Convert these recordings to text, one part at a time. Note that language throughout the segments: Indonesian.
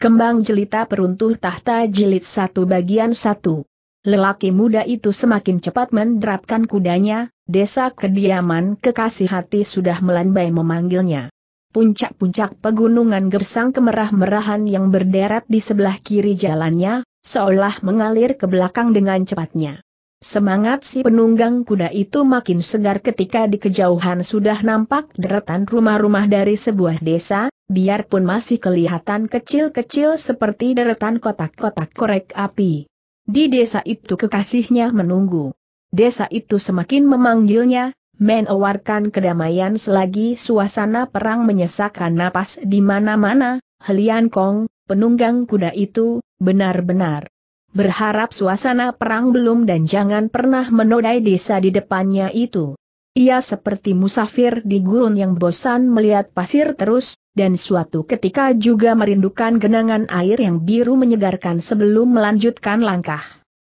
Kembang jelita peruntuh tahta jilid satu bagian satu. Lelaki muda itu semakin cepat menderapkan kudanya, desa kediaman kekasih hati sudah melambai memanggilnya. Puncak-puncak pegunungan gersang kemerah-merahan yang berderet di sebelah kiri jalannya, seolah mengalir ke belakang dengan cepatnya. Semangat si penunggang kuda itu makin segar ketika di kejauhan sudah nampak deretan rumah-rumah dari sebuah desa, biarpun masih kelihatan kecil-kecil seperti deretan kotak-kotak korek api. Di desa itu kekasihnya menunggu. Desa itu semakin memanggilnya, menawarkan kedamaian selagi suasana perang menyesakkan napas di mana-mana, Helian Kong, penunggang kuda itu, benar-benar. Berharap suasana perang belum dan jangan pernah menodai desa di depannya itu. Ia seperti musafir di gurun yang bosan melihat pasir terus, dan suatu ketika juga merindukan genangan air yang biru menyegarkan sebelum melanjutkan langkah.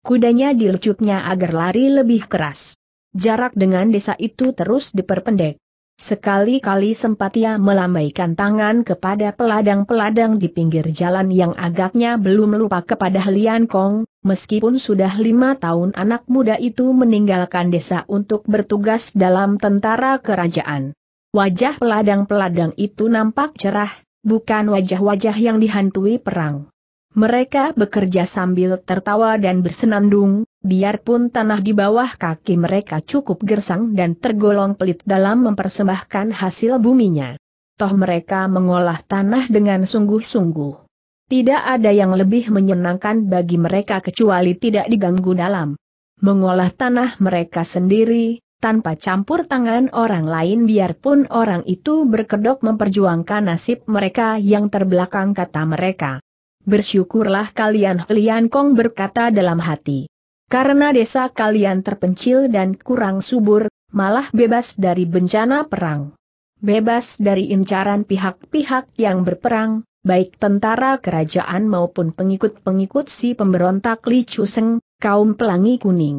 Kudanya dilecutnya agar lari lebih keras. Jarak dengan desa itu terus diperpendek. Sekali-kali sempat ia melambaikan tangan kepada peladang-peladang di pinggir jalan yang agaknya belum lupa kepada Lian Kong, meskipun sudah lima tahun anak muda itu meninggalkan desa untuk bertugas dalam tentara kerajaan. Wajah peladang-peladang itu nampak cerah, bukan wajah-wajah yang dihantui perang. Mereka bekerja sambil tertawa dan bersenandung, biarpun tanah di bawah kaki mereka cukup gersang dan tergolong pelit dalam mempersembahkan hasil buminya. Toh mereka mengolah tanah dengan sungguh-sungguh. Tidak ada yang lebih menyenangkan bagi mereka kecuali tidak diganggu dalam mengolah tanah mereka sendiri, tanpa campur tangan orang lain biarpun orang itu berkedok memperjuangkan nasib mereka yang terbelakang kata mereka. Bersyukurlah kalian Lian Kong berkata dalam hati. Karena desa kalian terpencil dan kurang subur, malah bebas dari bencana perang. Bebas dari incaran pihak-pihak yang berperang, baik tentara kerajaan maupun pengikut-pengikut si pemberontak Li Chuseng, kaum pelangi kuning.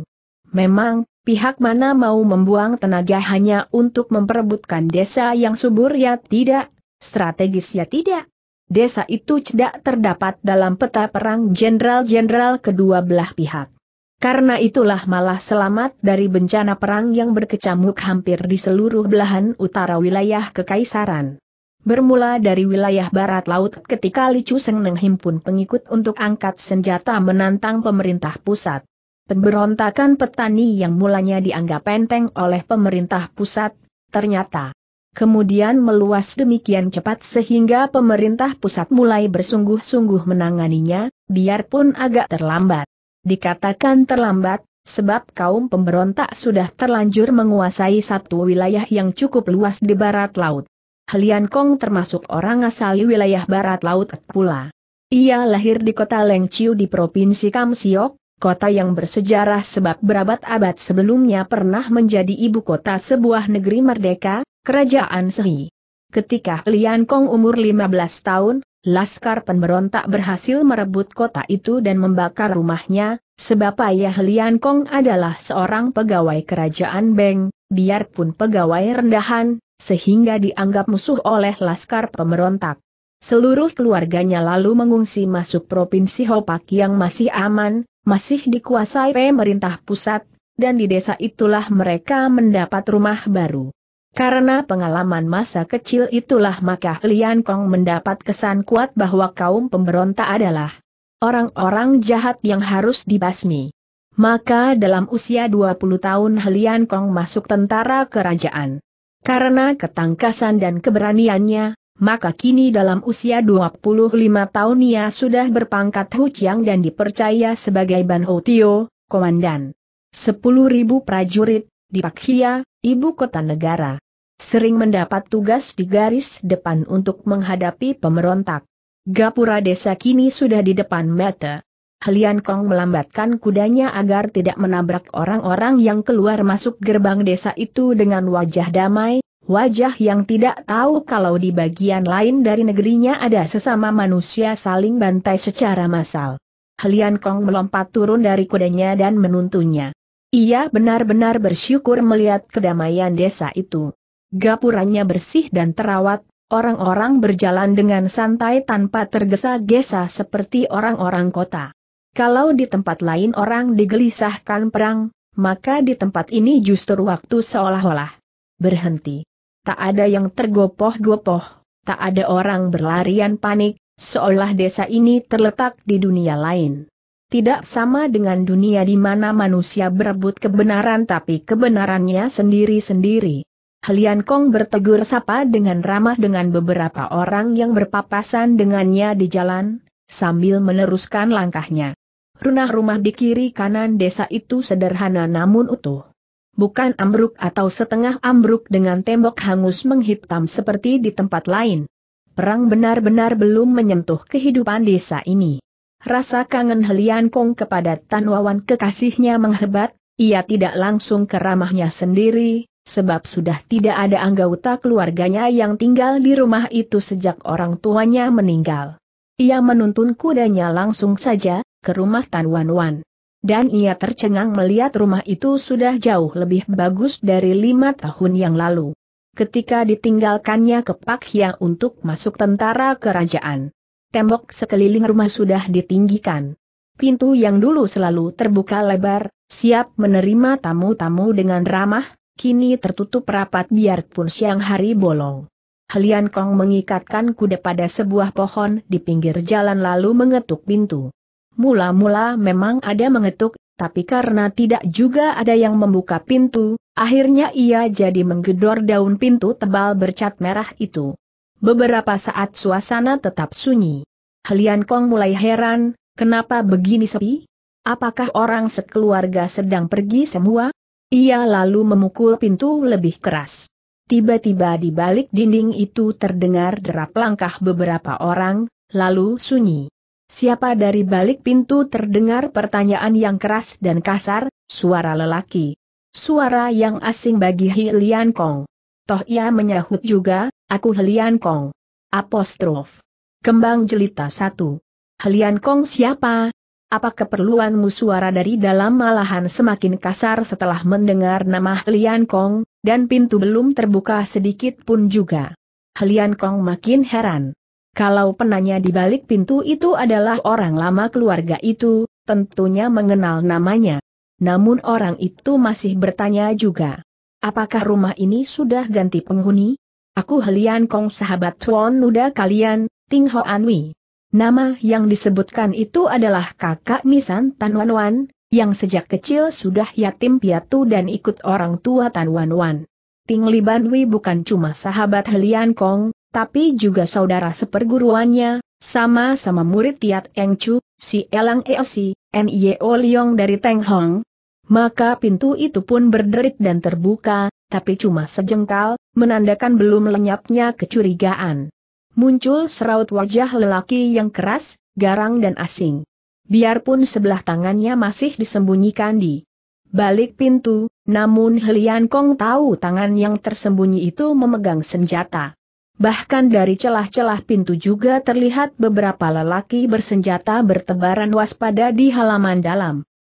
Memang, Pihak mana mau membuang tenaga hanya untuk memperebutkan desa yang subur ya tidak, strategis ya tidak. Desa itu tidak terdapat dalam peta perang jenderal-jenderal kedua belah pihak. Karena itulah malah selamat dari bencana perang yang berkecamuk hampir di seluruh belahan utara wilayah Kekaisaran. Bermula dari wilayah barat laut ketika Licu Seng menghimpun pengikut untuk angkat senjata menantang pemerintah pusat. Pemberontakan petani yang mulanya dianggap enteng oleh pemerintah pusat, ternyata kemudian meluas demikian cepat sehingga pemerintah pusat mulai bersungguh-sungguh menanganinya, biarpun agak terlambat. Dikatakan terlambat, sebab kaum pemberontak sudah terlanjur menguasai satu wilayah yang cukup luas di barat laut. Helian Kong termasuk orang asali wilayah barat laut pula. Ia lahir di kota Lengciu di Provinsi Kamsiok, kota yang bersejarah sebab berabad-abad sebelumnya pernah menjadi ibu kota sebuah negeri merdeka, Kerajaan Sehi. Ketika Lian Kong umur 15 tahun, Laskar pemberontak berhasil merebut kota itu dan membakar rumahnya, sebab ayah Lian Kong adalah seorang pegawai kerajaan Beng, biarpun pegawai rendahan, sehingga dianggap musuh oleh Laskar pemberontak. Seluruh keluarganya lalu mengungsi masuk provinsi Hopak yang masih aman, masih dikuasai pemerintah pusat, dan di desa itulah mereka mendapat rumah baru. Karena pengalaman masa kecil itulah maka Lian Kong mendapat kesan kuat bahwa kaum pemberontak adalah orang-orang jahat yang harus dibasmi. Maka dalam usia 20 tahun Lian Kong masuk tentara kerajaan. Karena ketangkasan dan keberaniannya, maka kini dalam usia 25 tahun ia sudah berpangkat Huciang dan dipercaya sebagai Ban Tio, komandan. 10.000 prajurit, di Pakhia, ibu kota negara. Sering mendapat tugas di garis depan untuk menghadapi pemberontak. Gapura desa kini sudah di depan mata. Helian Kong melambatkan kudanya agar tidak menabrak orang-orang yang keluar masuk gerbang desa itu dengan wajah damai, wajah yang tidak tahu kalau di bagian lain dari negerinya ada sesama manusia saling bantai secara massal. Helian Kong melompat turun dari kudanya dan menuntunnya. Ia benar-benar bersyukur melihat kedamaian desa itu. Gapurannya bersih dan terawat, orang-orang berjalan dengan santai tanpa tergesa-gesa seperti orang-orang kota. Kalau di tempat lain orang digelisahkan perang, maka di tempat ini justru waktu seolah-olah berhenti tak ada yang tergopoh-gopoh, tak ada orang berlarian panik, seolah desa ini terletak di dunia lain. Tidak sama dengan dunia di mana manusia berebut kebenaran tapi kebenarannya sendiri-sendiri. Helian Kong bertegur sapa dengan ramah dengan beberapa orang yang berpapasan dengannya di jalan, sambil meneruskan langkahnya. Runah rumah di kiri kanan desa itu sederhana namun utuh bukan ambruk atau setengah ambruk dengan tembok hangus menghitam seperti di tempat lain. Perang benar-benar belum menyentuh kehidupan desa ini. Rasa kangen Helian Kong kepada Tan Wawan kekasihnya menghebat, ia tidak langsung ke ramahnya sendiri, sebab sudah tidak ada anggota keluarganya yang tinggal di rumah itu sejak orang tuanya meninggal. Ia menuntun kudanya langsung saja, ke rumah Tan Wan Wan. Dan ia tercengang melihat rumah itu sudah jauh lebih bagus dari lima tahun yang lalu. Ketika ditinggalkannya ke Pak Hia untuk masuk tentara kerajaan. Tembok sekeliling rumah sudah ditinggikan. Pintu yang dulu selalu terbuka lebar, siap menerima tamu-tamu dengan ramah, kini tertutup rapat biarpun siang hari bolong. Helian Kong mengikatkan kuda pada sebuah pohon di pinggir jalan lalu mengetuk pintu. Mula-mula memang ada mengetuk, tapi karena tidak juga ada yang membuka pintu, akhirnya ia jadi menggedor daun pintu tebal bercat merah itu. Beberapa saat suasana tetap sunyi. Helian Kong mulai heran, kenapa begini sepi? Apakah orang sekeluarga sedang pergi semua? Ia lalu memukul pintu lebih keras. Tiba-tiba di balik dinding itu terdengar derap langkah beberapa orang, lalu sunyi. Siapa dari balik pintu terdengar pertanyaan yang keras dan kasar, suara lelaki. Suara yang asing bagi Hilian Kong. Toh ia menyahut juga, aku Hilian Kong. Apostrof. Kembang jelita satu. Hilian Kong siapa? Apa keperluanmu suara dari dalam malahan semakin kasar setelah mendengar nama Helian Kong, dan pintu belum terbuka sedikit pun juga. Helian Kong makin heran. Kalau penanya di balik pintu itu adalah orang lama keluarga itu, tentunya mengenal namanya. Namun orang itu masih bertanya juga. Apakah rumah ini sudah ganti penghuni? Aku Helian Kong sahabat Tuan Nuda kalian, Ting Ho Anwi. Nama yang disebutkan itu adalah kakak Misan Tan Wan Wan, yang sejak kecil sudah yatim piatu dan ikut orang tua Tan Wan Wan. Ting Li Banwi bukan cuma sahabat Helian Kong, tapi juga saudara seperguruannya, sama-sama murid Tiat Eng Chu, si Elang Eosi, N.I.O. Leong dari Teng Hong. Maka pintu itu pun berderit dan terbuka, tapi cuma sejengkal, menandakan belum lenyapnya kecurigaan. Muncul seraut wajah lelaki yang keras, garang dan asing. Biarpun sebelah tangannya masih disembunyikan di balik pintu, namun Helian Kong tahu tangan yang tersembunyi itu memegang senjata. Bahkan dari celah-celah pintu juga terlihat beberapa lelaki bersenjata bertebaran waspada di halaman dalam.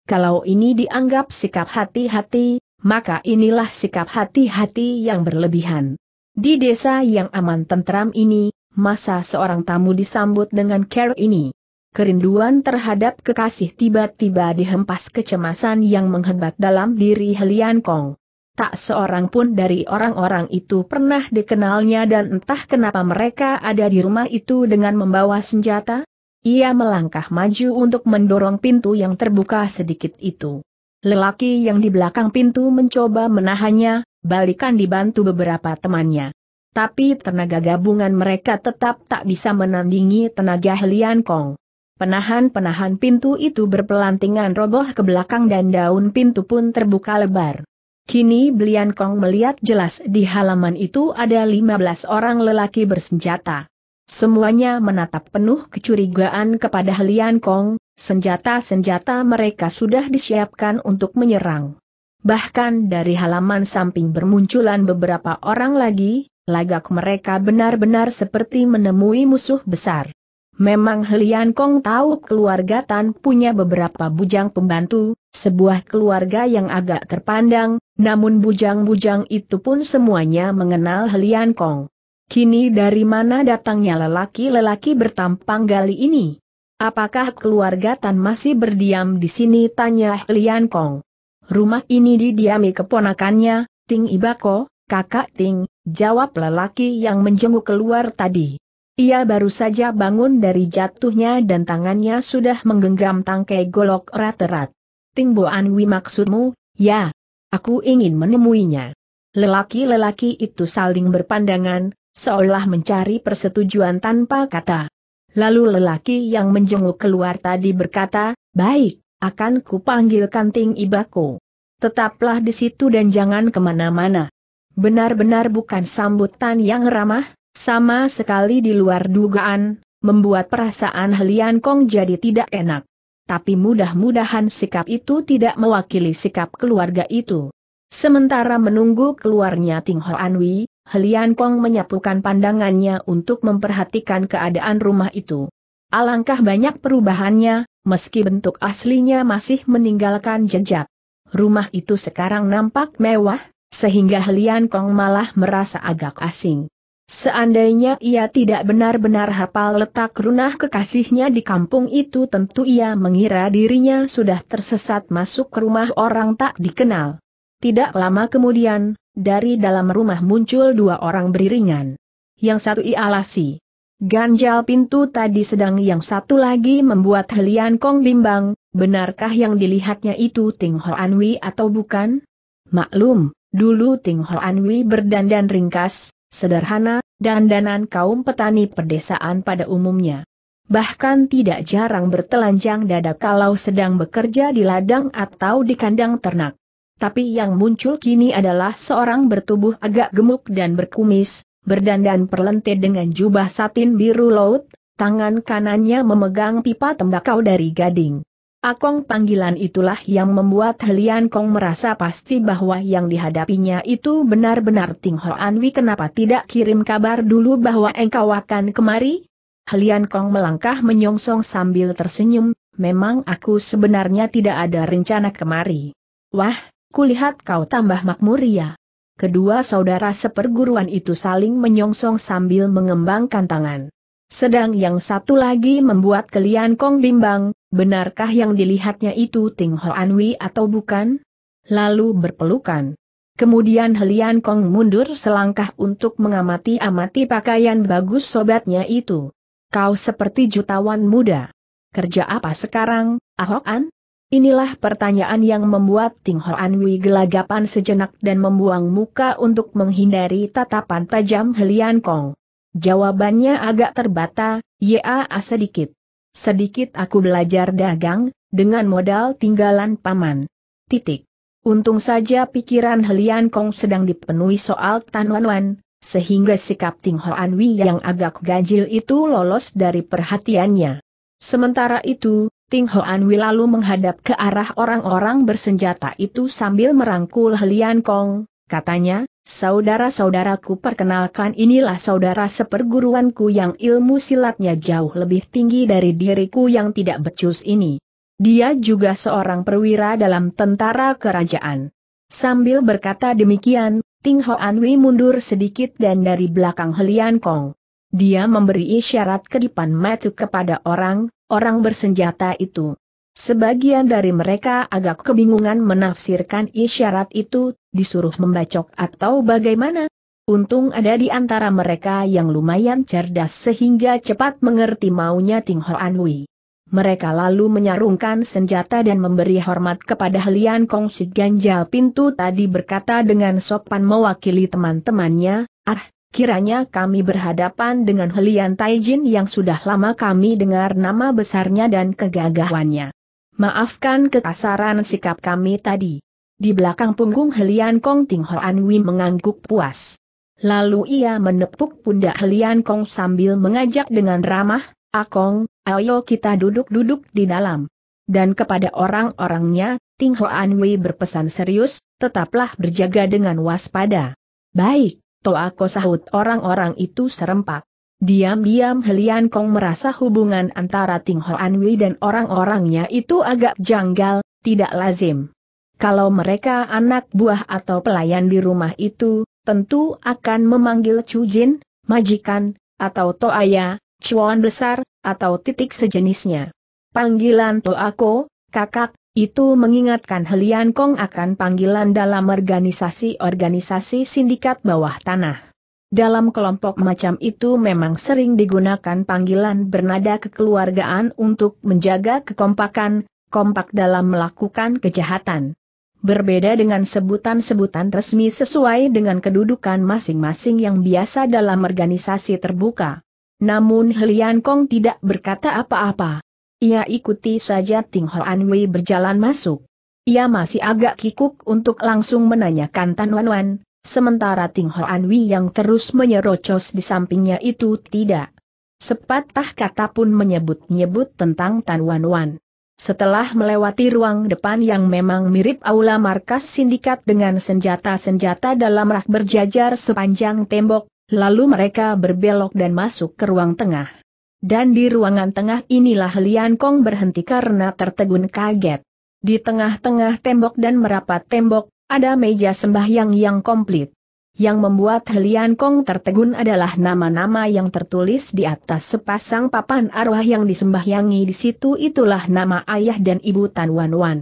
Kalau ini dianggap sikap hati-hati, maka inilah sikap hati-hati yang berlebihan. Di desa yang aman tentram ini, masa seorang tamu disambut dengan care ini. Kerinduan terhadap kekasih tiba-tiba dihempas kecemasan yang menghebat dalam diri Helian Kong. Tak seorang pun dari orang-orang itu pernah dikenalnya dan entah kenapa mereka ada di rumah itu dengan membawa senjata. Ia melangkah maju untuk mendorong pintu yang terbuka sedikit itu. Lelaki yang di belakang pintu mencoba menahannya, balikan dibantu beberapa temannya. Tapi tenaga gabungan mereka tetap tak bisa menandingi tenaga Helian Kong. Penahan-penahan pintu itu berpelantingan roboh ke belakang dan daun pintu pun terbuka lebar. Kini Belian Kong melihat jelas di halaman itu ada 15 orang lelaki bersenjata. Semuanya menatap penuh kecurigaan kepada Lian Kong, senjata-senjata mereka sudah disiapkan untuk menyerang. Bahkan dari halaman samping bermunculan beberapa orang lagi, lagak mereka benar-benar seperti menemui musuh besar. Memang Helian Kong tahu keluarga Tan punya beberapa bujang pembantu, sebuah keluarga yang agak terpandang, namun bujang-bujang itu pun semuanya mengenal Helian Kong. Kini dari mana datangnya lelaki-lelaki bertampang gali ini? Apakah keluarga Tan masih berdiam di sini? Tanya Helian Kong. Rumah ini didiami keponakannya, Ting Ibako, kakak Ting, jawab lelaki yang menjenguk keluar tadi. Ia baru saja bangun dari jatuhnya dan tangannya sudah menggenggam tangkai golok erat-erat. Tingbo Anwi maksudmu, ya. Aku ingin menemuinya. Lelaki-lelaki itu saling berpandangan, seolah mencari persetujuan tanpa kata. Lalu lelaki yang menjenguk keluar tadi berkata, Baik, akan kupanggil kanting ibaku. Tetaplah di situ dan jangan kemana-mana. Benar-benar bukan sambutan yang ramah, sama sekali di luar dugaan, membuat perasaan Helian Kong jadi tidak enak. Tapi mudah-mudahan sikap itu tidak mewakili sikap keluarga itu. Sementara menunggu keluarnya Ting Ho Anwi, Helian Kong menyapukan pandangannya untuk memperhatikan keadaan rumah itu. Alangkah banyak perubahannya, meski bentuk aslinya masih meninggalkan jejak. Rumah itu sekarang nampak mewah, sehingga Helian Kong malah merasa agak asing. Seandainya ia tidak benar-benar hafal letak runah kekasihnya di kampung itu tentu ia mengira dirinya sudah tersesat masuk ke rumah orang tak dikenal. Tidak lama kemudian, dari dalam rumah muncul dua orang beriringan. Yang satu ialah si ganjal pintu tadi sedang yang satu lagi membuat Helian Kong bimbang, benarkah yang dilihatnya itu Ting Ho Anwi atau bukan? Maklum, dulu Ting Ho Anwi berdandan ringkas, sederhana, dan danan kaum petani pedesaan pada umumnya. Bahkan tidak jarang bertelanjang dada kalau sedang bekerja di ladang atau di kandang ternak. Tapi yang muncul kini adalah seorang bertubuh agak gemuk dan berkumis, berdandan perlente dengan jubah satin biru laut, tangan kanannya memegang pipa tembakau dari gading. Akong panggilan itulah yang membuat Helian Kong merasa pasti bahwa yang dihadapinya itu benar-benar Ting Ho Anwi kenapa tidak kirim kabar dulu bahwa engkau akan kemari? Helian Kong melangkah menyongsong sambil tersenyum, memang aku sebenarnya tidak ada rencana kemari. Wah, kulihat kau tambah makmur ya. Kedua saudara seperguruan itu saling menyongsong sambil mengembangkan tangan. Sedang yang satu lagi membuat Kelian Kong bimbang, benarkah yang dilihatnya itu Ting Anwi atau bukan? Lalu berpelukan. Kemudian Helian Kong mundur selangkah untuk mengamati-amati pakaian bagus sobatnya itu. Kau seperti jutawan muda. Kerja apa sekarang, Ahok An? Inilah pertanyaan yang membuat Ting Ho Anwi gelagapan sejenak dan membuang muka untuk menghindari tatapan tajam Helian Kong. Jawabannya agak terbata, ya sedikit. Sedikit aku belajar dagang, dengan modal tinggalan paman. Titik. Untung saja pikiran Helian Kong sedang dipenuhi soal Tan Wan Wan, sehingga sikap Ting Hoan Wi yang agak ganjil itu lolos dari perhatiannya. Sementara itu, Ting Hoan Wi lalu menghadap ke arah orang-orang bersenjata itu sambil merangkul Helian Kong, katanya, Saudara-saudaraku perkenalkan inilah saudara seperguruanku yang ilmu silatnya jauh lebih tinggi dari diriku yang tidak becus ini. Dia juga seorang perwira dalam tentara kerajaan. Sambil berkata demikian, Ting Anwi mundur sedikit dan dari belakang Helian Kong. Dia memberi isyarat kedipan matuk kepada orang, orang bersenjata itu. Sebagian dari mereka agak kebingungan menafsirkan isyarat itu, disuruh membacok atau bagaimana. Untung ada di antara mereka yang lumayan cerdas sehingga cepat mengerti maunya Ting Hoan Anwi. Mereka lalu menyarungkan senjata dan memberi hormat kepada Lian Kong si ganjal pintu tadi berkata dengan sopan mewakili teman-temannya, ah, Kiranya kami berhadapan dengan Helian Taijin yang sudah lama kami dengar nama besarnya dan kegagahannya. Maafkan kekasaran sikap kami tadi. Di belakang punggung Helian Kong Ting Hoan Wei mengangguk puas. Lalu ia menepuk pundak Helian Kong sambil mengajak dengan ramah, Akong, ah ayo kita duduk-duduk di dalam. Dan kepada orang-orangnya, Ting Hoan Wei berpesan serius, tetaplah berjaga dengan waspada. Baik, Toako sahut orang-orang itu serempak. Diam-diam Helian Kong merasa hubungan antara Ting Hoan Wei dan orang-orangnya itu agak janggal, tidak lazim. Kalau mereka anak buah atau pelayan di rumah itu, tentu akan memanggil Chu Jin, majikan, atau Toaya, cuan besar, atau titik sejenisnya. Panggilan Toako, kakak, itu mengingatkan Helian Kong akan panggilan dalam organisasi-organisasi sindikat bawah tanah. Dalam kelompok macam itu memang sering digunakan panggilan bernada kekeluargaan untuk menjaga kekompakan, kompak dalam melakukan kejahatan. Berbeda dengan sebutan-sebutan resmi sesuai dengan kedudukan masing-masing yang biasa dalam organisasi terbuka. Namun Helian Kong tidak berkata apa-apa. Ia ikuti saja Ting Hoan Wei berjalan masuk. Ia masih agak kikuk untuk langsung menanyakan Tan Wan Wan, Sementara Ting Hoanwi yang terus menyerocos di sampingnya itu tidak. Sepatah kata pun menyebut-nyebut tentang Tan Wan Wan. Setelah melewati ruang depan yang memang mirip aula markas sindikat dengan senjata-senjata dalam rak berjajar sepanjang tembok, lalu mereka berbelok dan masuk ke ruang tengah. Dan di ruangan tengah inilah Lian Kong berhenti karena tertegun kaget. Di tengah-tengah tembok dan merapat tembok, ada meja sembahyang yang komplit. Yang membuat Helian Kong tertegun adalah nama-nama yang tertulis di atas sepasang papan arwah yang disembahyangi di situ itulah nama ayah dan ibu Tan Wan Wan.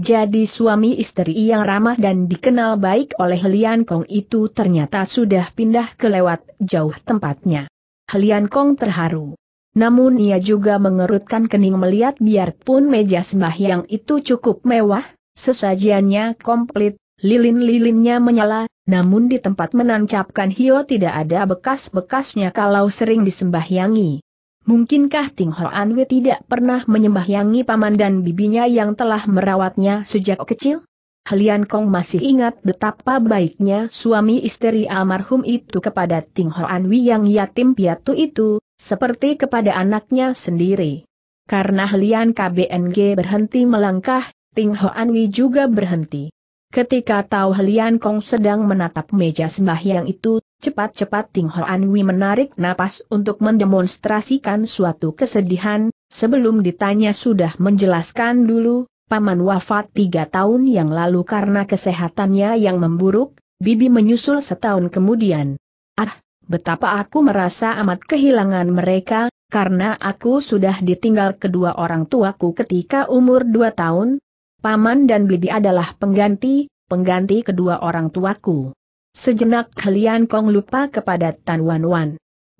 Jadi suami istri yang ramah dan dikenal baik oleh Helian Kong itu ternyata sudah pindah ke lewat jauh tempatnya. Helian Kong terharu. Namun ia juga mengerutkan kening melihat biarpun meja sembahyang itu cukup mewah, Sesajiannya komplit, lilin-lilinnya menyala, namun di tempat menancapkan Hio tidak ada bekas-bekasnya kalau sering disembahyangi. Mungkinkah Ting Ho Anwi tidak pernah menyembahyangi paman dan bibinya yang telah merawatnya sejak kecil? Helian Kong masih ingat betapa baiknya suami istri almarhum itu kepada Ting Ho Anwi yang yatim piatu itu, seperti kepada anaknya sendiri. Karena Helian KBNG berhenti melangkah, Ting Hoanwi juga berhenti. Ketika tahu Helian Kong sedang menatap meja sembahyang itu, cepat-cepat Ting Hoanwi menarik napas untuk mendemonstrasikan suatu kesedihan, sebelum ditanya sudah menjelaskan dulu, paman wafat tiga tahun yang lalu karena kesehatannya yang memburuk, bibi menyusul setahun kemudian. Ah, betapa aku merasa amat kehilangan mereka, karena aku sudah ditinggal kedua orang tuaku ketika umur dua tahun, Paman dan bibi adalah pengganti, pengganti kedua orang tuaku. Sejenak Kalian Kong lupa kepada Tan Wan Wan.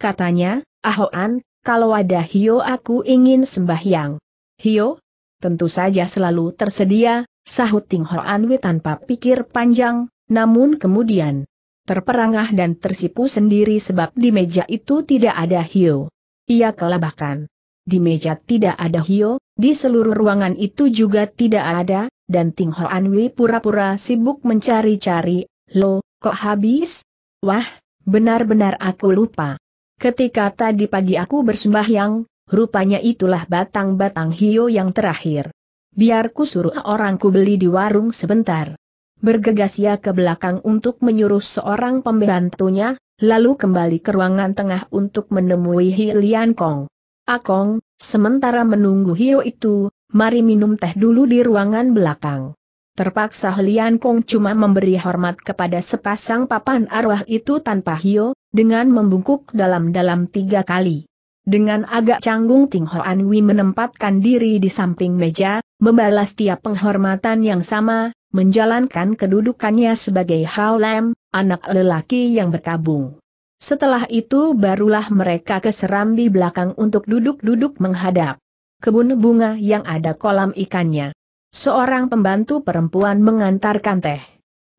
Katanya, Ahoan, kalau ada Hio aku ingin sembahyang. Hio? Tentu saja selalu tersedia, sahut Ting Hoan Wei tanpa pikir panjang, namun kemudian terperangah dan tersipu sendiri sebab di meja itu tidak ada Hio. Ia kelabakan di meja tidak ada Hio, di seluruh ruangan itu juga tidak ada, dan Ting Ho Anwi pura-pura sibuk mencari-cari, lo, kok habis? Wah, benar-benar aku lupa. Ketika tadi pagi aku bersembahyang, rupanya itulah batang-batang Hio yang terakhir. Biarku suruh orangku beli di warung sebentar. Bergegas ia ke belakang untuk menyuruh seorang pembantunya, lalu kembali ke ruangan tengah untuk menemui Hilian Kong. Akong, sementara menunggu Hio itu, mari minum teh dulu di ruangan belakang. Terpaksa Lian Kong cuma memberi hormat kepada sepasang papan arwah itu tanpa Hio, dengan membungkuk dalam-dalam tiga kali. Dengan agak canggung Ting Hoan Anwi menempatkan diri di samping meja, membalas tiap penghormatan yang sama, menjalankan kedudukannya sebagai Hao Lam, anak lelaki yang berkabung. Setelah itu barulah mereka ke serambi belakang untuk duduk-duduk menghadap. Kebun bunga yang ada kolam ikannya. Seorang pembantu perempuan mengantarkan teh.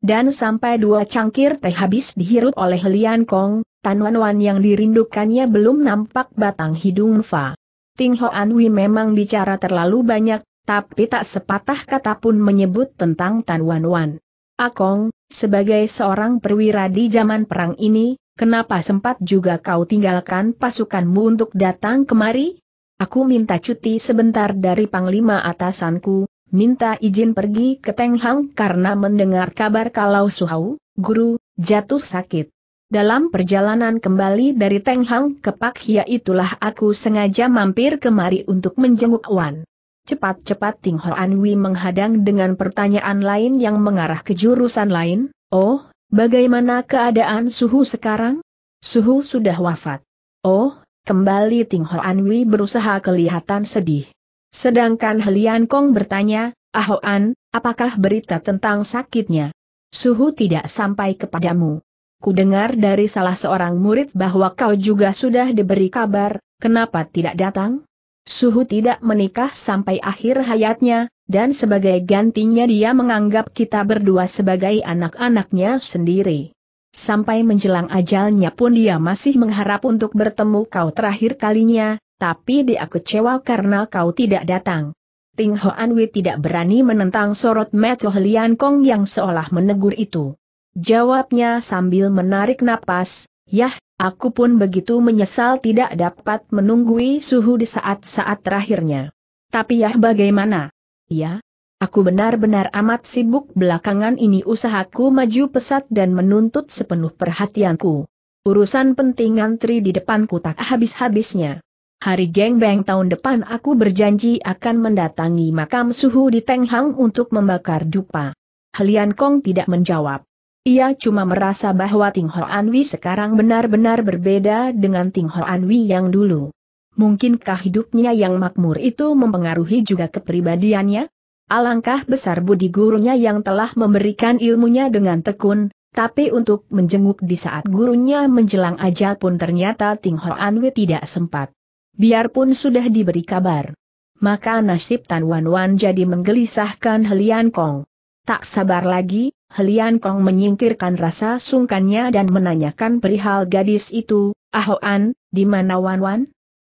Dan sampai dua cangkir teh habis dihirup oleh Lian Kong, Tan Wan Wan yang dirindukannya belum nampak batang hidung Fa. Ting Hoan Wi memang bicara terlalu banyak, tapi tak sepatah kata pun menyebut tentang Tan Wan Wan. Akong, sebagai seorang perwira di zaman perang ini, Kenapa sempat juga kau tinggalkan pasukanmu untuk datang kemari? Aku minta cuti sebentar dari panglima atasanku, minta izin pergi ke Tenghang karena mendengar kabar kalau Suhau, guru, jatuh sakit. Dalam perjalanan kembali dari Tenghang ke Pak Hia itulah aku sengaja mampir kemari untuk menjenguk Wan. Cepat-cepat Ting Ho Anwi menghadang dengan pertanyaan lain yang mengarah ke jurusan lain, oh, Bagaimana keadaan Suhu sekarang? Suhu sudah wafat. Oh, kembali Ting Hoan Wei berusaha kelihatan sedih. Sedangkan Helian Kong bertanya, Ahoan, ah apakah berita tentang sakitnya? Suhu tidak sampai kepadamu. Ku dengar dari salah seorang murid bahwa kau juga sudah diberi kabar, kenapa tidak datang? Suhu tidak menikah sampai akhir hayatnya, dan sebagai gantinya dia menganggap kita berdua sebagai anak-anaknya sendiri. Sampai menjelang ajalnya pun dia masih mengharap untuk bertemu kau terakhir kalinya, tapi dia kecewa karena kau tidak datang. Ting Ho Anwi tidak berani menentang sorot Meto Lian Kong yang seolah menegur itu. Jawabnya sambil menarik napas, Yah, aku pun begitu menyesal tidak dapat menunggui suhu di saat-saat terakhirnya. Tapi yah bagaimana? Ya, aku benar-benar amat sibuk belakangan ini usahaku maju pesat dan menuntut sepenuh perhatianku. Urusan penting antri di depanku tak habis-habisnya. Hari Geng Beng tahun depan aku berjanji akan mendatangi makam suhu di Tenghang untuk membakar dupa. Helian Kong tidak menjawab. Ia cuma merasa bahwa Ting Hoan Anwi sekarang benar-benar berbeda dengan Ting Hoan Anwi yang dulu. Mungkinkah hidupnya yang makmur itu mempengaruhi juga kepribadiannya? Alangkah besar budi gurunya yang telah memberikan ilmunya dengan tekun, tapi untuk menjenguk di saat gurunya menjelang ajal pun ternyata Ting Ho Anwi tidak sempat. Biarpun sudah diberi kabar. Maka nasib Tan Wan Wan jadi menggelisahkan Helian Kong. Tak sabar lagi, Helian Kong menyingkirkan rasa sungkannya dan menanyakan perihal gadis itu, An, di mana Wan Wan?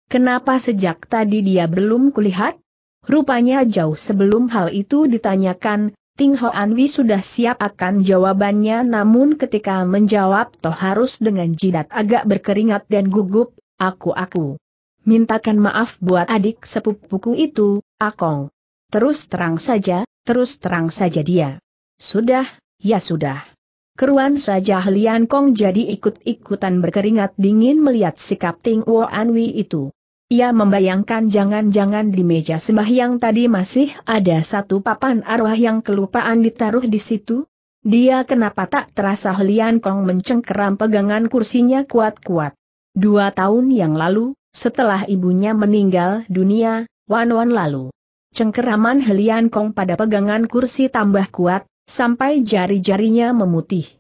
Kenapa sejak tadi dia belum kulihat? Rupanya jauh sebelum hal itu ditanyakan, Ting Anwi sudah siap akan jawabannya namun ketika menjawab toh harus dengan jidat agak berkeringat dan gugup, aku-aku. Mintakan maaf buat adik sepupuku itu, Akong. Terus terang saja, terus terang saja dia. Sudah, ya sudah. Keruan saja Lian Kong jadi ikut-ikutan berkeringat dingin melihat sikap Ting Wo Anwi itu. Ia membayangkan jangan-jangan di meja sembahyang tadi masih ada satu papan arwah yang kelupaan ditaruh di situ. Dia kenapa tak terasa Lian Kong mencengkeram pegangan kursinya kuat-kuat. Dua tahun yang lalu, setelah ibunya meninggal dunia, Wan Wan lalu. Cengkeraman Helian Kong pada pegangan kursi tambah kuat, sampai jari-jarinya memutih.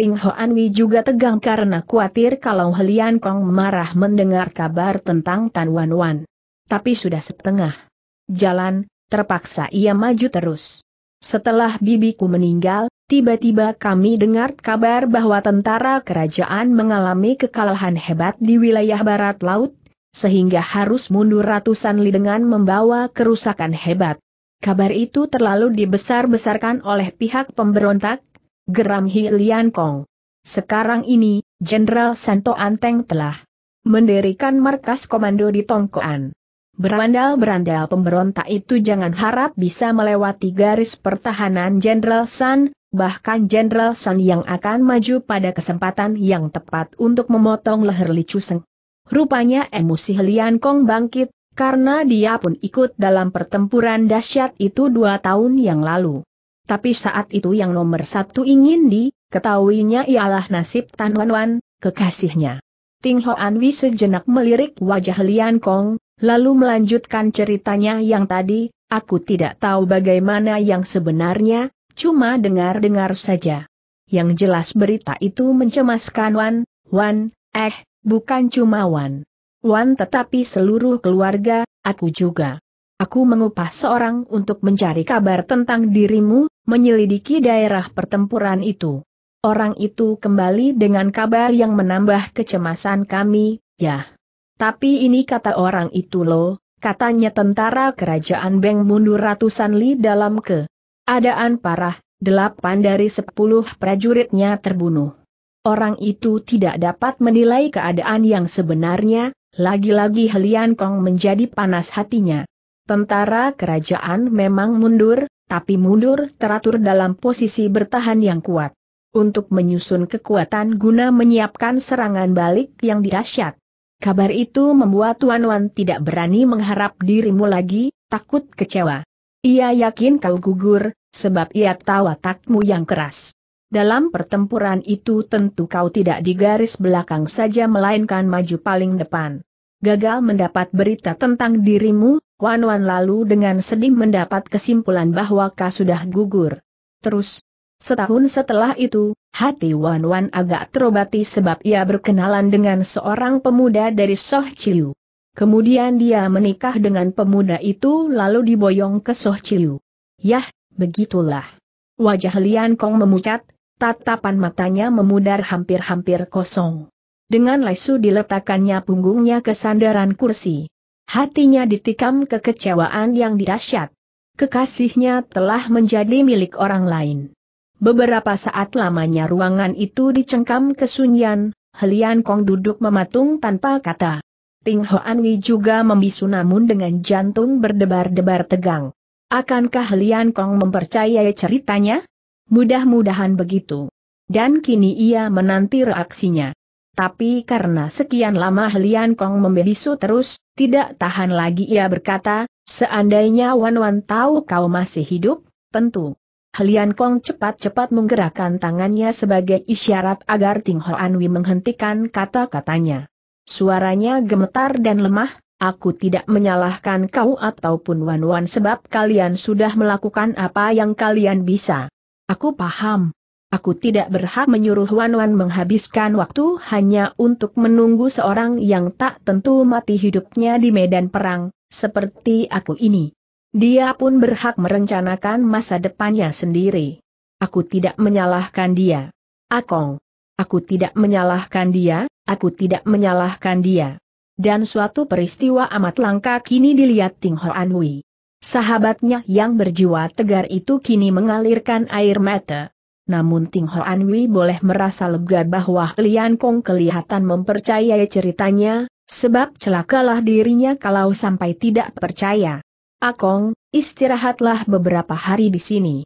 Ping Wei juga tegang karena khawatir kalau Helian Kong marah mendengar kabar tentang Tan Wan Wan. Tapi sudah setengah jalan, terpaksa ia maju terus. Setelah bibiku meninggal, tiba-tiba kami dengar kabar bahwa tentara kerajaan mengalami kekalahan hebat di wilayah barat laut, sehingga harus mundur ratusan li dengan membawa kerusakan hebat. Kabar itu terlalu dibesar-besarkan oleh pihak pemberontak, geram Hi Lian Kong. Sekarang ini, Jenderal Santo Anteng telah mendirikan markas komando di Tongkoan. Berandal-berandal pemberontak itu jangan harap bisa melewati garis pertahanan Jenderal San, bahkan Jenderal San yang akan maju pada kesempatan yang tepat untuk memotong leher Li Chuseng. Rupanya emosi Lian Kong bangkit, karena dia pun ikut dalam pertempuran dahsyat itu dua tahun yang lalu. Tapi saat itu yang nomor satu ingin diketahuinya ialah nasib Tan Wan Wan, kekasihnya. Ting Hoan Anwi sejenak melirik wajah Lian Kong, lalu melanjutkan ceritanya yang tadi, aku tidak tahu bagaimana yang sebenarnya, cuma dengar-dengar saja. Yang jelas berita itu mencemaskan Wan, Wan, eh, bukan cuma Wan. Wan tetapi seluruh keluarga, aku juga. Aku mengupah seorang untuk mencari kabar tentang dirimu, menyelidiki daerah pertempuran itu. Orang itu kembali dengan kabar yang menambah kecemasan kami, ya. Tapi ini kata orang itu loh, katanya tentara kerajaan Beng mundur ratusan li dalam keadaan parah, delapan dari sepuluh prajuritnya terbunuh. Orang itu tidak dapat menilai keadaan yang sebenarnya, lagi-lagi Helian Kong menjadi panas hatinya. Tentara kerajaan memang mundur, tapi mundur teratur dalam posisi bertahan yang kuat. Untuk menyusun kekuatan guna menyiapkan serangan balik yang dahsyat. Kabar itu membuat Tuan Wan tidak berani mengharap dirimu lagi, takut kecewa. Ia yakin kau gugur, sebab ia tahu takmu yang keras. Dalam pertempuran itu tentu kau tidak di garis belakang saja melainkan maju paling depan. Gagal mendapat berita tentang dirimu, Wan Wan lalu dengan sedih mendapat kesimpulan bahwa Ka sudah gugur. Terus, setahun setelah itu, hati Wan Wan agak terobati sebab ia berkenalan dengan seorang pemuda dari Soh Chiu. Kemudian dia menikah dengan pemuda itu lalu diboyong ke Soh Chiu. Yah, begitulah. Wajah Lian Kong memucat, tatapan matanya memudar hampir-hampir kosong. Dengan lesu diletakkannya punggungnya ke sandaran kursi. Hatinya ditikam kekecewaan yang dirasyat. Kekasihnya telah menjadi milik orang lain. Beberapa saat lamanya ruangan itu dicengkam kesunyian, Helian Kong duduk mematung tanpa kata. Ting Ho Anwi juga membisu namun dengan jantung berdebar-debar tegang. Akankah Helian Kong mempercayai ceritanya? Mudah-mudahan begitu. Dan kini ia menanti reaksinya. Tapi karena sekian lama Halian Kong membisu terus, tidak tahan lagi ia berkata, seandainya Wan Wan tahu kau masih hidup, tentu. Halian Kong cepat-cepat menggerakkan tangannya sebagai isyarat agar Ting Anwi menghentikan kata-katanya. Suaranya gemetar dan lemah, aku tidak menyalahkan kau ataupun Wan Wan sebab kalian sudah melakukan apa yang kalian bisa. Aku paham, Aku tidak berhak menyuruh Wan Wan menghabiskan waktu hanya untuk menunggu seorang yang tak tentu mati hidupnya di medan perang, seperti aku ini. Dia pun berhak merencanakan masa depannya sendiri. Aku tidak menyalahkan dia. Akong. Aku tidak menyalahkan dia, aku tidak menyalahkan dia. Dan suatu peristiwa amat langka kini dilihat Ting Ho Anhui. Sahabatnya yang berjiwa tegar itu kini mengalirkan air mata namun Ting Ho Anwi boleh merasa lega bahwa Lian Kong kelihatan mempercayai ceritanya, sebab celakalah dirinya kalau sampai tidak percaya. Akong, ah istirahatlah beberapa hari di sini.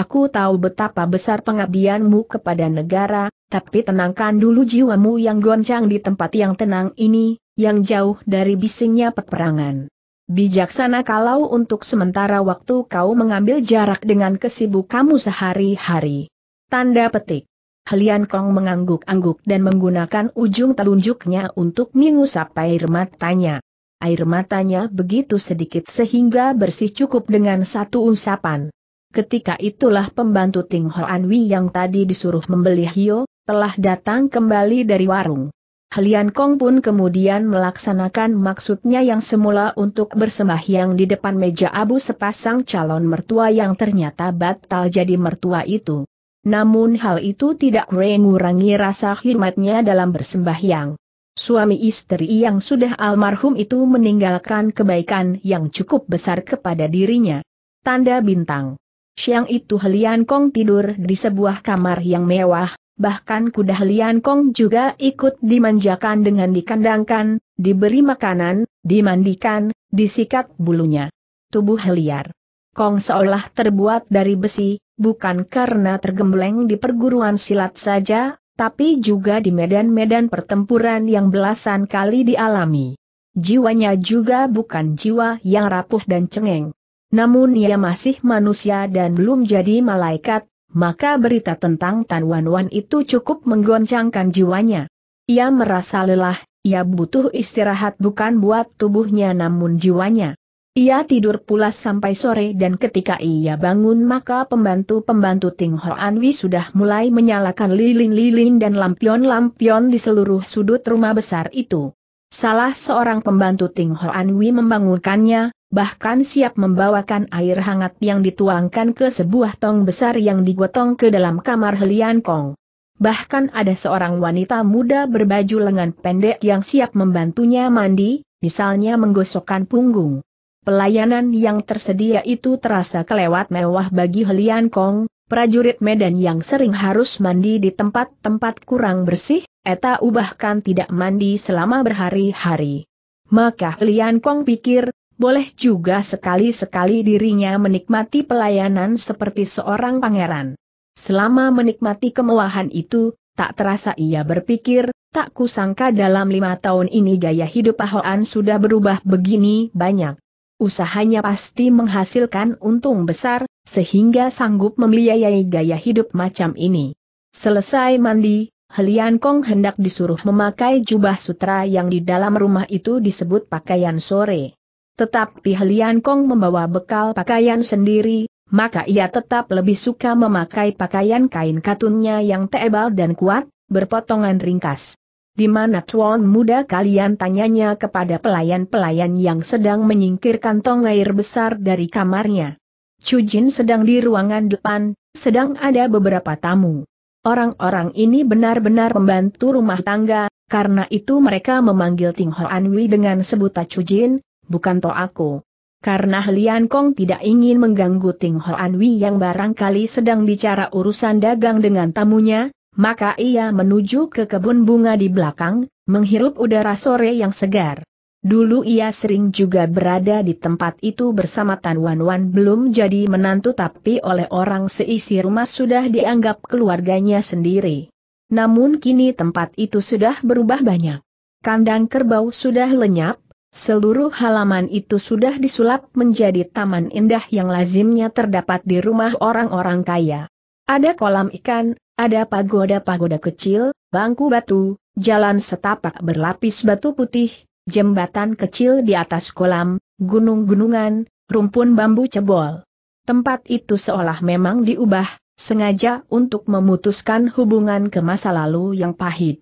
Aku tahu betapa besar pengabdianmu kepada negara, tapi tenangkan dulu jiwamu yang goncang di tempat yang tenang ini, yang jauh dari bisingnya peperangan. Bijaksana kalau untuk sementara waktu kau mengambil jarak dengan kesibukanmu sehari-hari. Tanda petik. Helian Kong mengangguk-angguk dan menggunakan ujung telunjuknya untuk mengusap air matanya. Air matanya begitu sedikit sehingga bersih cukup dengan satu usapan. Ketika itulah pembantu Ting Hoanwi yang tadi disuruh membeli Hio, telah datang kembali dari warung. Helian Kong pun kemudian melaksanakan maksudnya yang semula untuk bersembahyang di depan meja abu sepasang calon mertua yang ternyata batal jadi mertua itu. Namun hal itu tidak mengurangi rasa khidmatnya dalam bersembahyang. Suami istri yang sudah almarhum itu meninggalkan kebaikan yang cukup besar kepada dirinya. Tanda bintang. Siang itu Helian Kong tidur di sebuah kamar yang mewah, bahkan kuda Helian Kong juga ikut dimanjakan dengan dikandangkan, diberi makanan, dimandikan, disikat bulunya. Tubuh Heliar. Kong seolah terbuat dari besi, bukan karena tergembleng di perguruan silat saja, tapi juga di medan-medan pertempuran yang belasan kali dialami. Jiwanya juga bukan jiwa yang rapuh dan cengeng. Namun ia masih manusia dan belum jadi malaikat, maka berita tentang Tan Wan Wan itu cukup menggoncangkan jiwanya. Ia merasa lelah, ia butuh istirahat bukan buat tubuhnya namun jiwanya. Ia tidur pulas sampai sore dan ketika ia bangun maka pembantu-pembantu Ting Anwi sudah mulai menyalakan lilin-lilin dan lampion-lampion di seluruh sudut rumah besar itu. Salah seorang pembantu Ting Anwi membangunkannya, bahkan siap membawakan air hangat yang dituangkan ke sebuah tong besar yang digotong ke dalam kamar Helian Kong. Bahkan ada seorang wanita muda berbaju lengan pendek yang siap membantunya mandi, misalnya menggosokkan punggung pelayanan yang tersedia itu terasa kelewat mewah bagi Helian Kong, prajurit Medan yang sering harus mandi di tempat-tempat kurang bersih, Eta ubahkan tidak mandi selama berhari-hari. Maka Helian Kong pikir, boleh juga sekali-sekali dirinya menikmati pelayanan seperti seorang pangeran. Selama menikmati kemewahan itu, tak terasa ia berpikir, tak kusangka dalam lima tahun ini gaya hidup Ahoan sudah berubah begini banyak usahanya pasti menghasilkan untung besar, sehingga sanggup membiayai gaya hidup macam ini. Selesai mandi, Helian Kong hendak disuruh memakai jubah sutra yang di dalam rumah itu disebut pakaian sore. Tetapi Helian Kong membawa bekal pakaian sendiri, maka ia tetap lebih suka memakai pakaian kain katunnya yang tebal dan kuat, berpotongan ringkas. Di mana tuan muda kalian tanyanya kepada pelayan-pelayan yang sedang menyingkirkan tong air besar dari kamarnya. Cujin sedang di ruangan depan, sedang ada beberapa tamu. Orang-orang ini benar-benar membantu rumah tangga, karena itu mereka memanggil Ting Ho Hoanwi dengan sebutan Cujin, bukan to aku. Karena Lian Kong tidak ingin mengganggu Ting Ho Hoanwi yang barangkali sedang bicara urusan dagang dengan tamunya, maka ia menuju ke kebun bunga di belakang, menghirup udara sore yang segar. Dulu ia sering juga berada di tempat itu bersama Tan Wan Wan belum jadi menantu tapi oleh orang seisi rumah sudah dianggap keluarganya sendiri. Namun kini tempat itu sudah berubah banyak. Kandang kerbau sudah lenyap, Seluruh halaman itu sudah disulap menjadi taman indah yang lazimnya terdapat di rumah orang-orang kaya. Ada kolam ikan, ada pagoda-pagoda kecil, bangku batu, jalan setapak berlapis batu putih, jembatan kecil di atas kolam, gunung-gunungan, rumpun bambu cebol. Tempat itu seolah memang diubah, sengaja untuk memutuskan hubungan ke masa lalu yang pahit.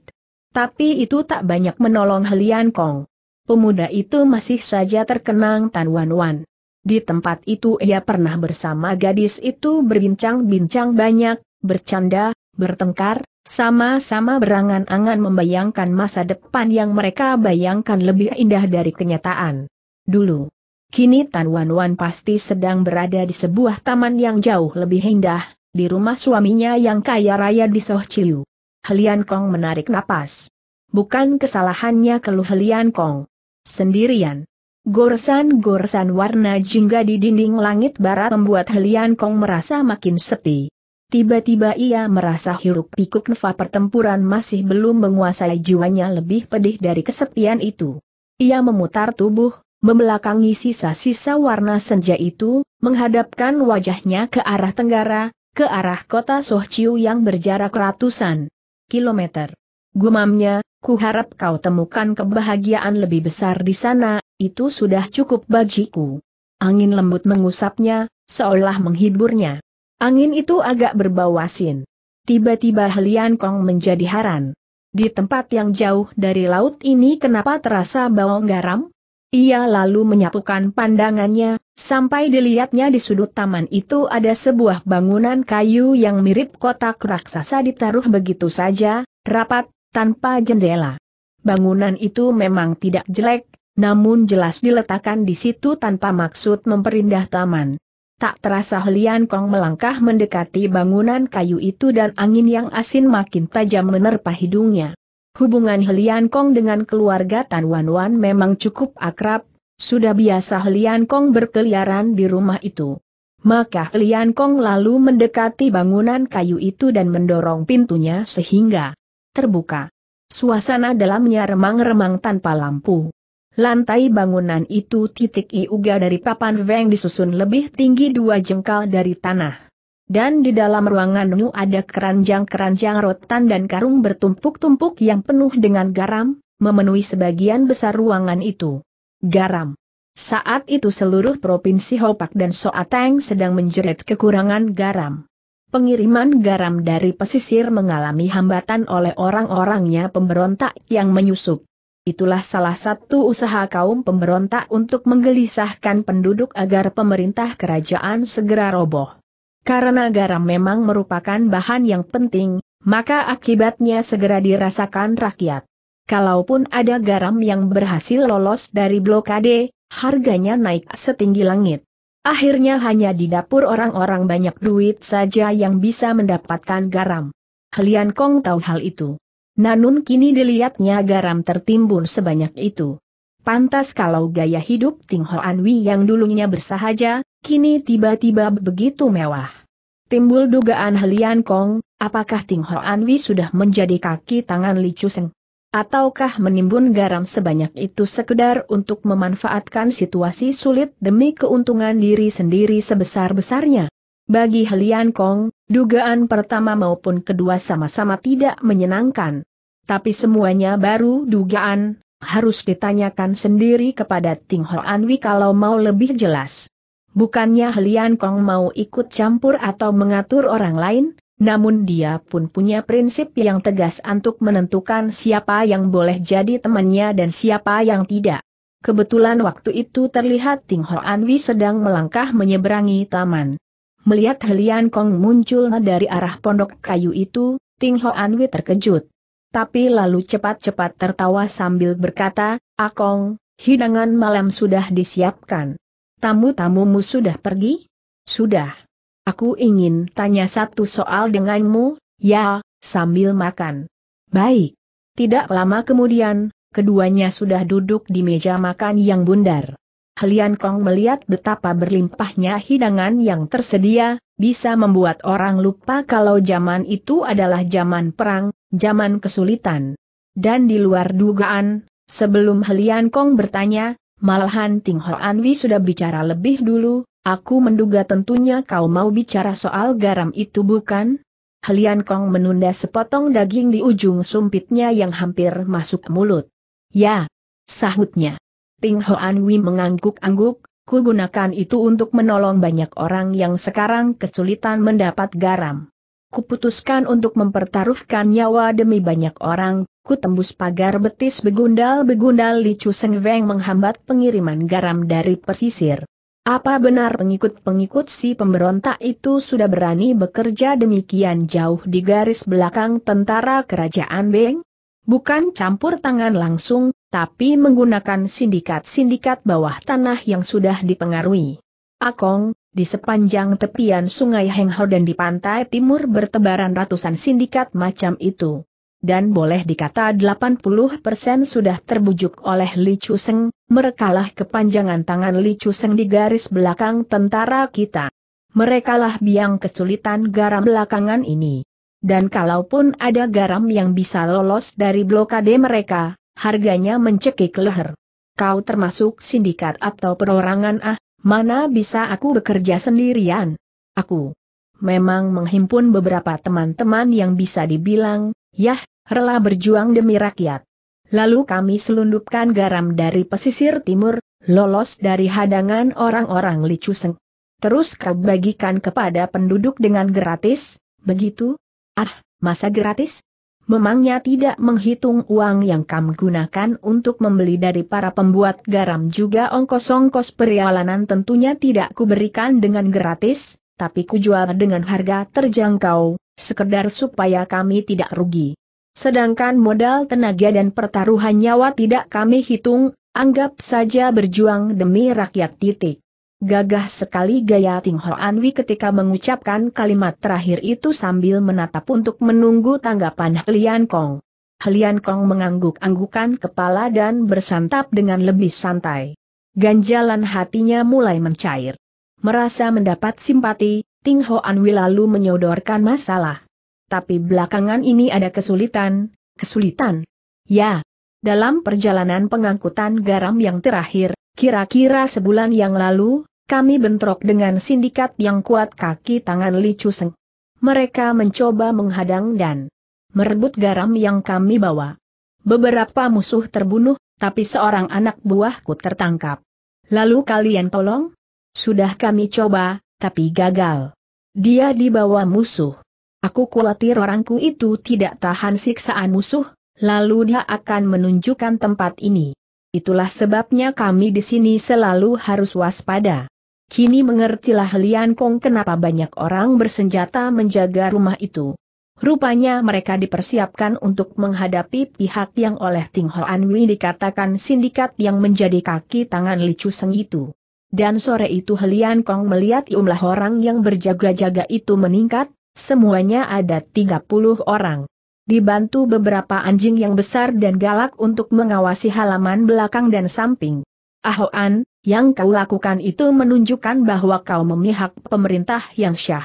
Tapi itu tak banyak menolong Helian Kong. Pemuda itu masih saja terkenang Tan Wan Wan. Di tempat itu ia pernah bersama gadis itu berbincang-bincang banyak, bercanda, bertengkar, sama-sama berangan-angan membayangkan masa depan yang mereka bayangkan lebih indah dari kenyataan. Dulu, kini Tan Wan Wan pasti sedang berada di sebuah taman yang jauh lebih indah, di rumah suaminya yang kaya raya di Soh Chiu. Helian Kong menarik napas. Bukan kesalahannya keluh Helian Kong. Sendirian. Goresan-goresan warna jingga di dinding langit barat membuat Helian Kong merasa makin sepi. Tiba-tiba ia merasa hiruk pikuk neva pertempuran masih belum menguasai jiwanya lebih pedih dari kesepian itu. Ia memutar tubuh, membelakangi sisa-sisa warna senja itu, menghadapkan wajahnya ke arah tenggara, ke arah kota Sohciu yang berjarak ratusan kilometer. Gumamnya, ku harap kau temukan kebahagiaan lebih besar di sana, itu sudah cukup bagiku. Angin lembut mengusapnya, seolah menghiburnya. Angin itu agak berbau asin. Tiba-tiba Helian Kong menjadi haran. Di tempat yang jauh dari laut ini kenapa terasa bau garam? Ia lalu menyapukan pandangannya, sampai dilihatnya di sudut taman itu ada sebuah bangunan kayu yang mirip kotak raksasa ditaruh begitu saja, rapat, tanpa jendela. Bangunan itu memang tidak jelek, namun jelas diletakkan di situ tanpa maksud memperindah taman. Tak terasa Lian Kong melangkah mendekati bangunan kayu itu dan angin yang asin makin tajam menerpa hidungnya. Hubungan Lian Kong dengan keluarga Tan Wan Wan memang cukup akrab, sudah biasa Lian Kong berkeliaran di rumah itu. Maka Lian Kong lalu mendekati bangunan kayu itu dan mendorong pintunya sehingga terbuka. Suasana dalamnya remang-remang tanpa lampu. Lantai bangunan itu titik iuga dari papan veng disusun lebih tinggi dua jengkal dari tanah. Dan di dalam ruangan Nu ada keranjang-keranjang rotan dan karung bertumpuk-tumpuk yang penuh dengan garam, memenuhi sebagian besar ruangan itu. Garam. Saat itu seluruh provinsi Hopak dan Soateng sedang menjerit kekurangan garam. Pengiriman garam dari pesisir mengalami hambatan oleh orang-orangnya pemberontak yang menyusup. Itulah salah satu usaha kaum pemberontak untuk menggelisahkan penduduk agar pemerintah kerajaan segera roboh. Karena garam memang merupakan bahan yang penting, maka akibatnya segera dirasakan rakyat. Kalaupun ada garam yang berhasil lolos dari blokade, harganya naik setinggi langit. Akhirnya hanya di dapur orang-orang banyak duit saja yang bisa mendapatkan garam. Helian Kong tahu hal itu. Nanun kini dilihatnya garam tertimbun sebanyak itu. Pantas kalau gaya hidup Ting Ho Wi yang dulunya bersahaja, kini tiba-tiba begitu mewah. Timbul dugaan Helian Kong, apakah Ting Ho Wi sudah menjadi kaki tangan Li Chuseng? Ataukah menimbun garam sebanyak itu sekedar untuk memanfaatkan situasi sulit demi keuntungan diri sendiri sebesar-besarnya? Bagi Helian Kong, dugaan pertama maupun kedua sama-sama tidak menyenangkan. Tapi semuanya baru dugaan, harus ditanyakan sendiri kepada Ting Anwi kalau mau lebih jelas. Bukannya Helian Kong mau ikut campur atau mengatur orang lain, namun dia pun punya prinsip yang tegas untuk menentukan siapa yang boleh jadi temannya dan siapa yang tidak. Kebetulan waktu itu terlihat Ting Ho Anwi sedang melangkah menyeberangi taman. Melihat Helian Kong muncul dari arah pondok kayu itu, Ting Anwi terkejut. Tapi lalu cepat-cepat tertawa sambil berkata, Akong, hidangan malam sudah disiapkan. Tamu-tamumu sudah pergi? Sudah. Aku ingin tanya satu soal denganmu, ya, sambil makan. Baik. Tidak lama kemudian, keduanya sudah duduk di meja makan yang bundar. Helian Kong melihat betapa berlimpahnya hidangan yang tersedia, bisa membuat orang lupa kalau zaman itu adalah zaman perang, zaman kesulitan. Dan di luar dugaan, sebelum Helian Kong bertanya, malahan Ting Ho Anwi sudah bicara lebih dulu, aku menduga tentunya kau mau bicara soal garam itu bukan? Helian Kong menunda sepotong daging di ujung sumpitnya yang hampir masuk mulut. Ya, sahutnya. Ting Hoan Wi mengangguk-angguk, ku gunakan itu untuk menolong banyak orang yang sekarang kesulitan mendapat garam. Kuputuskan untuk mempertaruhkan nyawa demi banyak orang, ku tembus pagar betis begundal-begundal Li Chu Seng Weng menghambat pengiriman garam dari pesisir. Apa benar pengikut-pengikut si pemberontak itu sudah berani bekerja demikian jauh di garis belakang tentara kerajaan Beng? bukan campur tangan langsung, tapi menggunakan sindikat-sindikat bawah tanah yang sudah dipengaruhi. Akong, di sepanjang tepian sungai Hengho dan di pantai timur bertebaran ratusan sindikat macam itu. Dan boleh dikata 80% sudah terbujuk oleh Li Chuseng, merekalah kepanjangan tangan Li Chuseng di garis belakang tentara kita. Merekalah biang kesulitan garam belakangan ini dan kalaupun ada garam yang bisa lolos dari blokade mereka, harganya mencekik leher. Kau termasuk sindikat atau perorangan ah, mana bisa aku bekerja sendirian? Aku memang menghimpun beberapa teman-teman yang bisa dibilang, yah, rela berjuang demi rakyat. Lalu kami selundupkan garam dari pesisir timur, lolos dari hadangan orang-orang licuseng. Terus kau bagikan kepada penduduk dengan gratis, begitu, Ah, masa gratis? Memangnya tidak menghitung uang yang kamu gunakan untuk membeli dari para pembuat garam juga ongkos-ongkos perjalanan tentunya tidak kuberikan dengan gratis, tapi kujual dengan harga terjangkau, sekedar supaya kami tidak rugi. Sedangkan modal tenaga dan pertaruhan nyawa tidak kami hitung, anggap saja berjuang demi rakyat titik. Gagah sekali gaya Ting Ho Anwi ketika mengucapkan kalimat terakhir itu sambil menatap untuk menunggu tanggapan Helian Kong. Helian Kong mengangguk-anggukan kepala dan bersantap dengan lebih santai. Ganjalan hatinya mulai mencair. Merasa mendapat simpati, Ting Ho Anwi lalu menyodorkan masalah. Tapi belakangan ini ada kesulitan, kesulitan. Ya, dalam perjalanan pengangkutan garam yang terakhir, kira-kira sebulan yang lalu, kami bentrok dengan sindikat yang kuat kaki tangan Li Chuseng. Mereka mencoba menghadang dan merebut garam yang kami bawa. Beberapa musuh terbunuh, tapi seorang anak buahku tertangkap. Lalu kalian tolong? Sudah kami coba, tapi gagal. Dia dibawa musuh. Aku khawatir orangku itu tidak tahan siksaan musuh, lalu dia akan menunjukkan tempat ini. Itulah sebabnya kami di sini selalu harus waspada. Kini mengertilah Lian Kong kenapa banyak orang bersenjata menjaga rumah itu. Rupanya mereka dipersiapkan untuk menghadapi pihak yang oleh Ting Hoan Wei dikatakan sindikat yang menjadi kaki tangan Licu Seng itu. Dan sore itu Helian Kong melihat jumlah orang yang berjaga-jaga itu meningkat, semuanya ada 30 orang. Dibantu beberapa anjing yang besar dan galak untuk mengawasi halaman belakang dan samping. Ahoan, yang kau lakukan itu menunjukkan bahwa kau memihak pemerintah yang syah.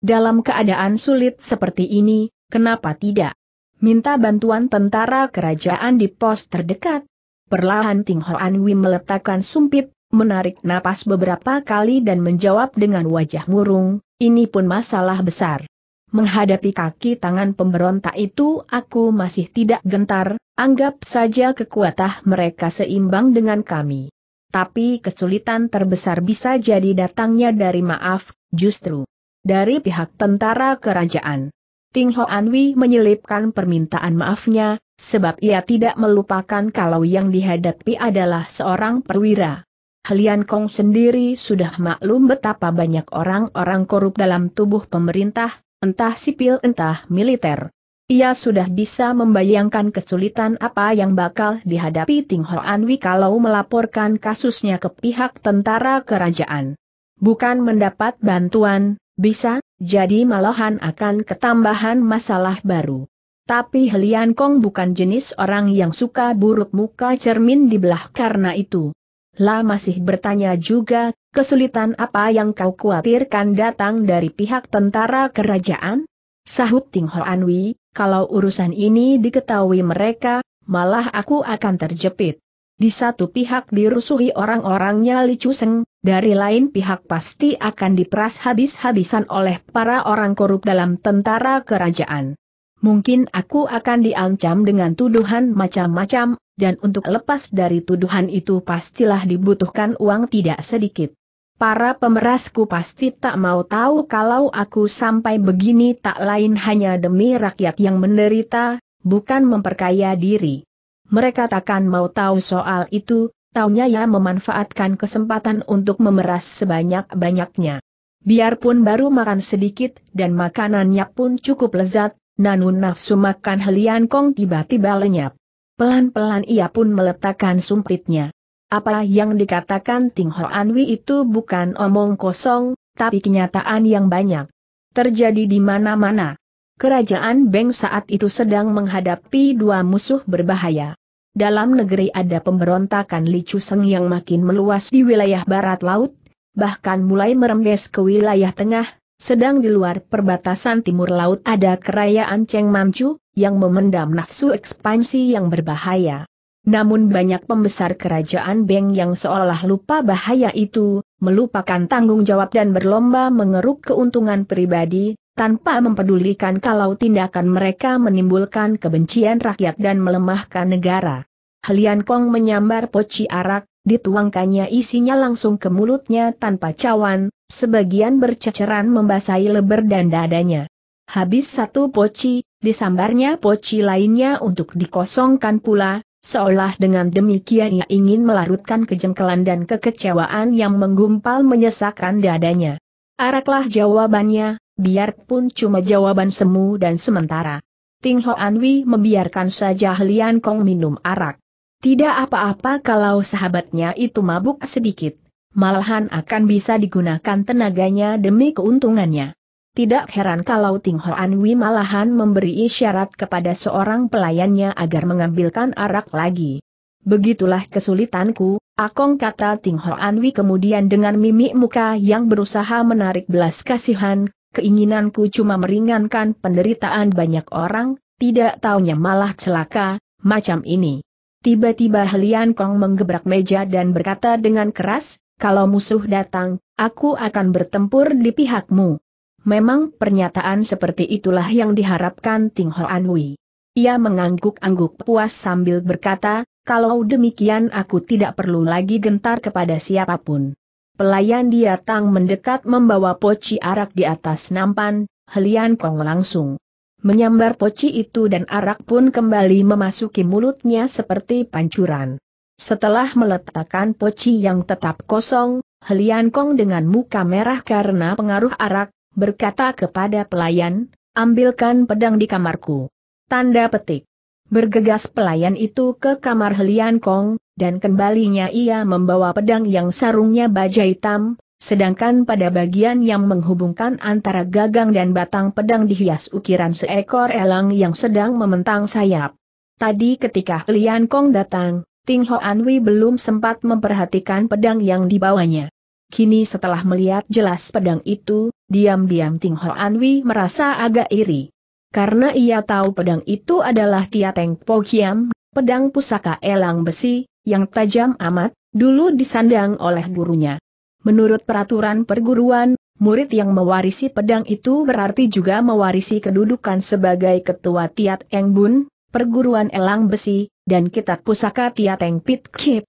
Dalam keadaan sulit seperti ini, kenapa tidak? Minta bantuan tentara kerajaan di pos terdekat. Perlahan Ting Hoan meletakkan sumpit, menarik napas beberapa kali dan menjawab dengan wajah murung, ini pun masalah besar. Menghadapi kaki tangan pemberontak itu aku masih tidak gentar, anggap saja kekuatan mereka seimbang dengan kami tapi kesulitan terbesar bisa jadi datangnya dari maaf, justru dari pihak tentara kerajaan. Ting Ho Anwi menyelipkan permintaan maafnya, sebab ia tidak melupakan kalau yang dihadapi adalah seorang perwira. Helian Kong sendiri sudah maklum betapa banyak orang-orang korup dalam tubuh pemerintah, entah sipil entah militer. Ia sudah bisa membayangkan kesulitan apa yang bakal dihadapi Ting Ho Anwi kalau melaporkan kasusnya ke pihak tentara kerajaan. Bukan mendapat bantuan, bisa, jadi malahan akan ketambahan masalah baru. Tapi Helian Kong bukan jenis orang yang suka buruk muka cermin di dibelah karena itu. La masih bertanya juga, kesulitan apa yang kau khawatirkan datang dari pihak tentara kerajaan? Sahut Ting Ho Anwi, kalau urusan ini diketahui mereka, malah aku akan terjepit. Di satu pihak dirusuhi orang-orangnya Li Chuseng, dari lain pihak pasti akan diperas habis-habisan oleh para orang korup dalam tentara kerajaan. Mungkin aku akan diancam dengan tuduhan macam-macam, dan untuk lepas dari tuduhan itu pastilah dibutuhkan uang tidak sedikit para pemerasku pasti tak mau tahu kalau aku sampai begini tak lain hanya demi rakyat yang menderita, bukan memperkaya diri. Mereka takkan mau tahu soal itu, taunya ya memanfaatkan kesempatan untuk memeras sebanyak-banyaknya. Biarpun baru makan sedikit dan makanannya pun cukup lezat, Nanun nafsu makan helian kong tiba-tiba lenyap. Pelan-pelan ia pun meletakkan sumpitnya. Apa yang dikatakan Ting Anwi itu bukan omong kosong, tapi kenyataan yang banyak. Terjadi di mana-mana. Kerajaan Beng saat itu sedang menghadapi dua musuh berbahaya. Dalam negeri ada pemberontakan Li Chuseng yang makin meluas di wilayah barat laut, bahkan mulai merembes ke wilayah tengah, sedang di luar perbatasan timur laut ada kerajaan Cheng Manchu, yang memendam nafsu ekspansi yang berbahaya. Namun banyak pembesar kerajaan Beng yang seolah lupa bahaya itu, melupakan tanggung jawab dan berlomba mengeruk keuntungan pribadi, tanpa mempedulikan kalau tindakan mereka menimbulkan kebencian rakyat dan melemahkan negara. Helian Kong menyambar poci arak, dituangkannya isinya langsung ke mulutnya tanpa cawan, sebagian berceceran membasahi leber dan dadanya. Habis satu poci, disambarnya poci lainnya untuk dikosongkan pula, Seolah dengan demikian ia ingin melarutkan kejengkelan dan kekecewaan yang menggumpal menyesakkan dadanya. Araklah jawabannya, biarpun cuma jawaban semu dan sementara. Ting Ho Anwi membiarkan saja Lian Kong minum arak. Tidak apa-apa kalau sahabatnya itu mabuk sedikit, malahan akan bisa digunakan tenaganya demi keuntungannya. Tidak heran kalau Ting Ho Anwi malahan memberi isyarat kepada seorang pelayannya agar mengambilkan arak lagi. Begitulah kesulitanku, Akong kata Ting Ho kemudian dengan mimik muka yang berusaha menarik belas kasihan, keinginanku cuma meringankan penderitaan banyak orang, tidak taunya malah celaka, macam ini. Tiba-tiba Helian Kong menggebrak meja dan berkata dengan keras, kalau musuh datang, aku akan bertempur di pihakmu. Memang pernyataan seperti itulah yang diharapkan Ting Ho Anhui. Ia mengangguk-angguk puas sambil berkata, kalau demikian aku tidak perlu lagi gentar kepada siapapun. Pelayan dia tang mendekat membawa poci arak di atas nampan, Helian Kong langsung menyambar poci itu dan arak pun kembali memasuki mulutnya seperti pancuran. Setelah meletakkan poci yang tetap kosong, Helian Kong dengan muka merah karena pengaruh arak, berkata kepada pelayan, ambilkan pedang di kamarku. Tanda petik. Bergegas pelayan itu ke kamar Helian Kong, dan kembalinya ia membawa pedang yang sarungnya baja hitam, sedangkan pada bagian yang menghubungkan antara gagang dan batang pedang dihias ukiran seekor elang yang sedang mementang sayap. Tadi ketika Helian Kong datang, Ting Ho Anwi belum sempat memperhatikan pedang yang dibawanya. Kini setelah melihat jelas pedang itu, diam-diam Ting Ho Anwi merasa agak iri. Karena ia tahu pedang itu adalah Tia Teng Po Kiam, pedang pusaka elang besi, yang tajam amat, dulu disandang oleh gurunya. Menurut peraturan perguruan, murid yang mewarisi pedang itu berarti juga mewarisi kedudukan sebagai ketua Tiat Eng Bun, perguruan elang besi, dan kitab pusaka Tiateng Pit Kip.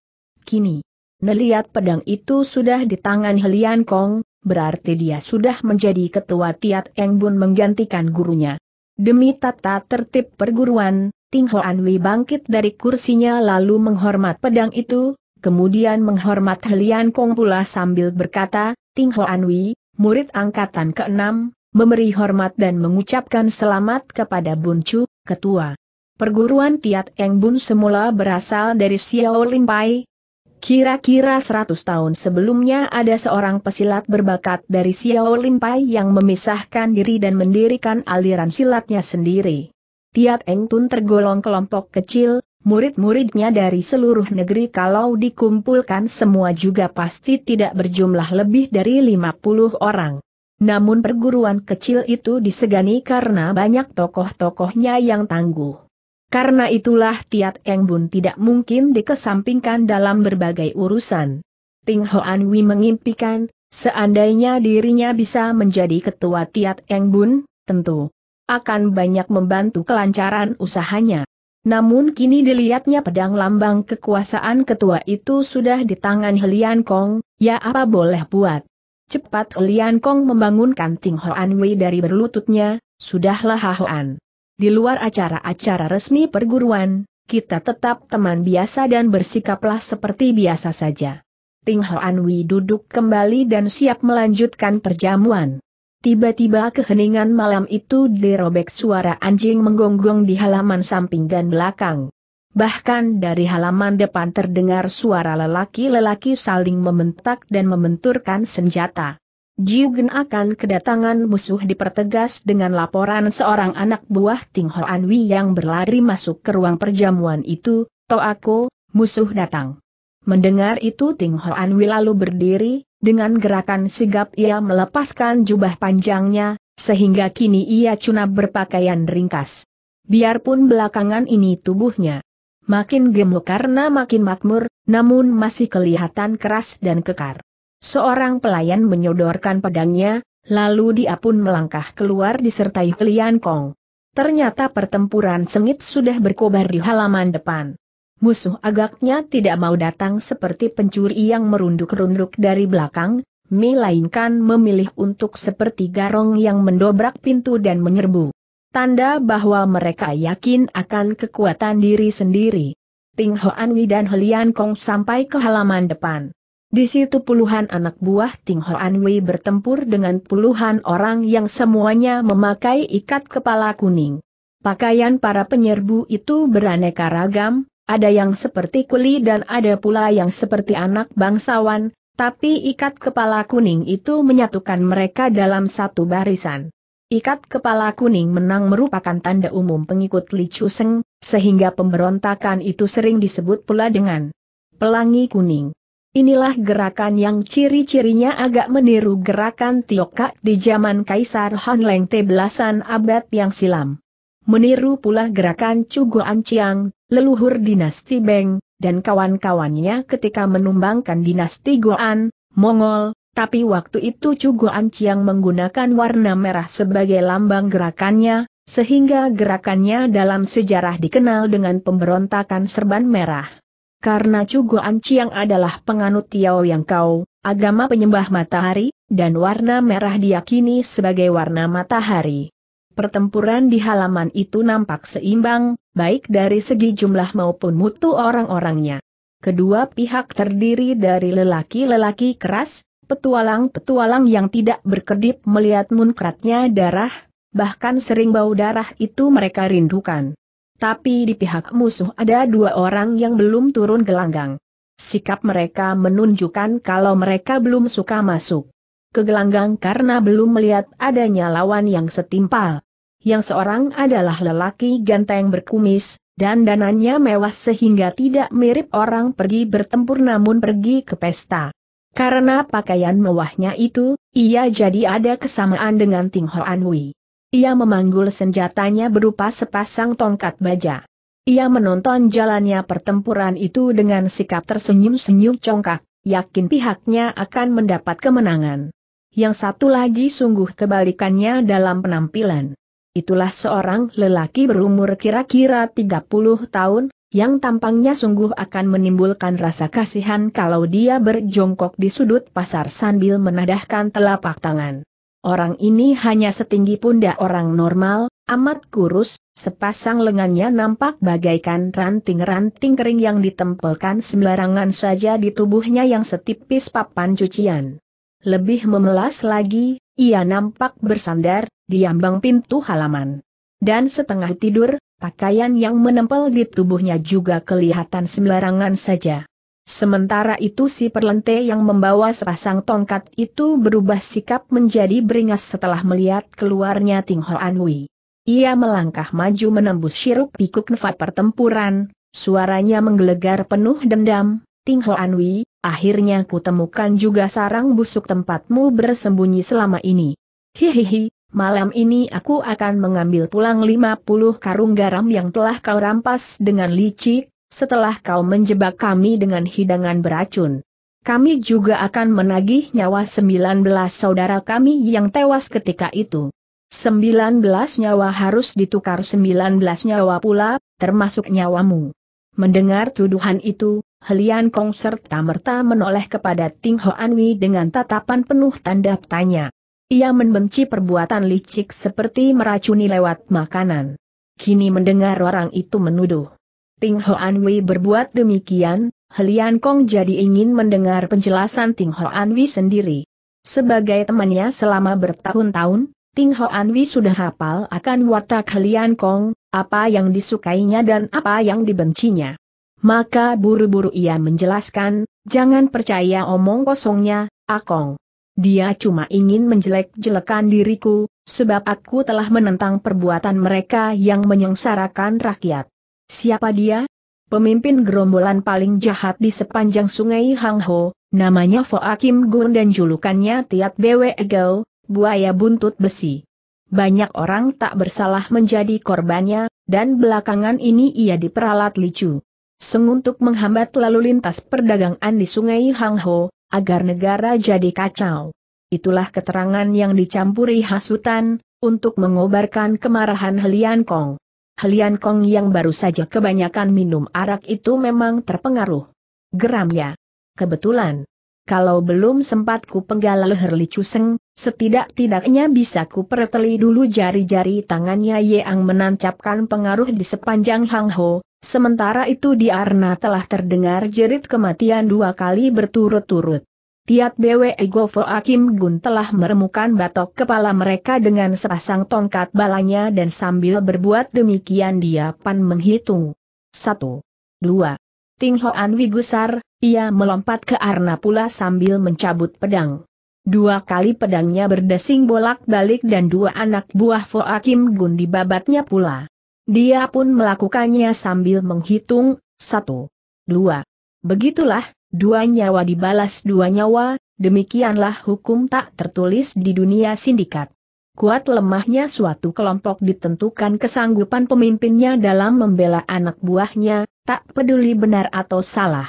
Kini, melihat pedang itu sudah di tangan Helian Kong, berarti dia sudah menjadi ketua Tiat Eng Bun menggantikan gurunya. Demi tata tertib perguruan, Ting Hoan Wei bangkit dari kursinya lalu menghormat pedang itu, kemudian menghormat Helian Kong pula sambil berkata, Ting Hoan Wei, murid angkatan ke-6, memberi hormat dan mengucapkan selamat kepada Bun Chu, ketua. Perguruan Tiat Eng Bun semula berasal dari Xiao Limpai, Kira-kira 100 tahun sebelumnya ada seorang pesilat berbakat dari Xiao Limpai yang memisahkan diri dan mendirikan aliran silatnya sendiri. Tiat Eng Tun tergolong kelompok kecil, murid-muridnya dari seluruh negeri kalau dikumpulkan semua juga pasti tidak berjumlah lebih dari 50 orang. Namun perguruan kecil itu disegani karena banyak tokoh-tokohnya yang tangguh. Karena itulah Tiat Eng Bun tidak mungkin dikesampingkan dalam berbagai urusan. Ting Hoan Wi mengimpikan, seandainya dirinya bisa menjadi ketua Tiat Eng Bun, tentu akan banyak membantu kelancaran usahanya. Namun kini dilihatnya pedang lambang kekuasaan ketua itu sudah di tangan Helian Kong, ya apa boleh buat. Cepat Helian Kong membangunkan Ting Hoan Wei dari berlututnya, sudahlah Hoan. Di luar acara-acara resmi perguruan, kita tetap teman biasa dan bersikaplah seperti biasa saja. Ting Anwi Wi duduk kembali dan siap melanjutkan perjamuan. Tiba-tiba keheningan malam itu dirobek suara anjing menggonggong di halaman samping dan belakang. Bahkan dari halaman depan terdengar suara lelaki-lelaki saling membentak dan membenturkan senjata. Jiugen akan kedatangan musuh dipertegas dengan laporan seorang anak buah Ting Ho Anwi yang berlari masuk ke ruang perjamuan itu, Toako, musuh datang. Mendengar itu Ting Ho Anwi lalu berdiri, dengan gerakan sigap ia melepaskan jubah panjangnya, sehingga kini ia cunap berpakaian ringkas. Biarpun belakangan ini tubuhnya makin gemuk karena makin makmur, namun masih kelihatan keras dan kekar. Seorang pelayan menyodorkan pedangnya, lalu dia pun melangkah keluar disertai Lian Kong. Ternyata pertempuran sengit sudah berkobar di halaman depan. Musuh agaknya tidak mau datang seperti pencuri yang merunduk-runduk dari belakang, melainkan memilih untuk seperti garong yang mendobrak pintu dan menyerbu. Tanda bahwa mereka yakin akan kekuatan diri sendiri. Ting Hoan Wei dan Helian Kong sampai ke halaman depan. Di situ puluhan anak buah Ting Hoan bertempur dengan puluhan orang yang semuanya memakai ikat kepala kuning. Pakaian para penyerbu itu beraneka ragam, ada yang seperti kuli dan ada pula yang seperti anak bangsawan, tapi ikat kepala kuning itu menyatukan mereka dalam satu barisan. Ikat kepala kuning menang merupakan tanda umum pengikut Li Chuseng, sehingga pemberontakan itu sering disebut pula dengan pelangi kuning. Inilah gerakan yang ciri-cirinya agak meniru gerakan Tiokak di zaman Kaisar Han Leng Te belasan abad yang silam. Meniru pula gerakan Cugo Anciang, leluhur dinasti Beng, dan kawan-kawannya ketika menumbangkan dinasti Goan, Mongol, tapi waktu itu Cugo Anciang menggunakan warna merah sebagai lambang gerakannya, sehingga gerakannya dalam sejarah dikenal dengan pemberontakan serban merah. Karena Cugo Anciang adalah penganut Tiao yang kau, agama penyembah matahari, dan warna merah diyakini sebagai warna matahari. Pertempuran di halaman itu nampak seimbang, baik dari segi jumlah maupun mutu orang-orangnya. Kedua pihak terdiri dari lelaki-lelaki keras, petualang-petualang yang tidak berkedip melihat munkratnya darah, bahkan sering bau darah itu mereka rindukan. Tapi di pihak musuh ada dua orang yang belum turun gelanggang. Sikap mereka menunjukkan kalau mereka belum suka masuk ke gelanggang karena belum melihat adanya lawan yang setimpal. Yang seorang adalah lelaki ganteng berkumis, dan dananya mewah sehingga tidak mirip orang pergi bertempur namun pergi ke pesta. Karena pakaian mewahnya itu, ia jadi ada kesamaan dengan Ting Hoan Wei. Ia memanggul senjatanya berupa sepasang tongkat baja. Ia menonton jalannya pertempuran itu dengan sikap tersenyum-senyum congkak, yakin pihaknya akan mendapat kemenangan. Yang satu lagi sungguh kebalikannya dalam penampilan. Itulah seorang lelaki berumur kira-kira 30 tahun, yang tampangnya sungguh akan menimbulkan rasa kasihan kalau dia berjongkok di sudut pasar sambil menadahkan telapak tangan. Orang ini hanya setinggi pundak orang normal, amat kurus, sepasang lengannya nampak bagaikan ranting-ranting kering yang ditempelkan sembarangan saja di tubuhnya yang setipis papan cucian. Lebih memelas lagi, ia nampak bersandar, di ambang pintu halaman. Dan setengah tidur, pakaian yang menempel di tubuhnya juga kelihatan sembarangan saja. Sementara itu si perlente yang membawa sepasang tongkat itu berubah sikap menjadi beringas setelah melihat keluarnya Ting Ho Anhui. Ia melangkah maju menembus syiruk pikuk nefat pertempuran, suaranya menggelegar penuh dendam, Ting Ho Anhui, akhirnya kutemukan juga sarang busuk tempatmu bersembunyi selama ini. Hihihi, malam ini aku akan mengambil pulang 50 karung garam yang telah kau rampas dengan licik, setelah kau menjebak kami dengan hidangan beracun. Kami juga akan menagih nyawa 19 saudara kami yang tewas ketika itu. 19 nyawa harus ditukar 19 nyawa pula, termasuk nyawamu. Mendengar tuduhan itu, Helian Kong serta merta menoleh kepada Ting Anwi dengan tatapan penuh tanda tanya. Ia membenci perbuatan licik seperti meracuni lewat makanan. Kini mendengar orang itu menuduh Ting Hoan Wei berbuat demikian, Helian Kong jadi ingin mendengar penjelasan Ting Hoan Wei sendiri. Sebagai temannya selama bertahun-tahun, Ting Hoan Wei sudah hafal akan watak Helian Kong, apa yang disukainya dan apa yang dibencinya. Maka buru-buru ia menjelaskan, jangan percaya omong kosongnya, Akong. Dia cuma ingin menjelek-jelekan diriku, sebab aku telah menentang perbuatan mereka yang menyengsarakan rakyat. Siapa dia? Pemimpin gerombolan paling jahat di sepanjang sungai Hang Ho, namanya Fo Akim Gun dan julukannya Tiat Bwe Ego, buaya buntut besi. Banyak orang tak bersalah menjadi korbannya, dan belakangan ini ia diperalat licu. Seng untuk menghambat lalu lintas perdagangan di sungai Hang Ho, agar negara jadi kacau. Itulah keterangan yang dicampuri hasutan, untuk mengobarkan kemarahan Helian Kong. Helian Kong yang baru saja kebanyakan minum arak itu memang terpengaruh. Geram ya. Kebetulan. Kalau belum sempat ku penggal leher Li Chuseng, setidak-tidaknya bisa ku perteli dulu jari-jari tangannya Yeang menancapkan pengaruh di sepanjang Hang Ho, sementara itu di Arna telah terdengar jerit kematian dua kali berturut-turut. Tiat Bwe Gofo Akim Gun telah meremukan batok kepala mereka dengan sepasang tongkat balanya dan sambil berbuat demikian dia pan menghitung. Satu. Dua. Ting Hoan Wigusar, ia melompat ke Arna pula sambil mencabut pedang. Dua kali pedangnya berdesing bolak-balik dan dua anak buah Fo Akim Gun dibabatnya pula. Dia pun melakukannya sambil menghitung, satu, dua. Begitulah, dua nyawa dibalas dua nyawa, demikianlah hukum tak tertulis di dunia sindikat. Kuat lemahnya suatu kelompok ditentukan kesanggupan pemimpinnya dalam membela anak buahnya, tak peduli benar atau salah.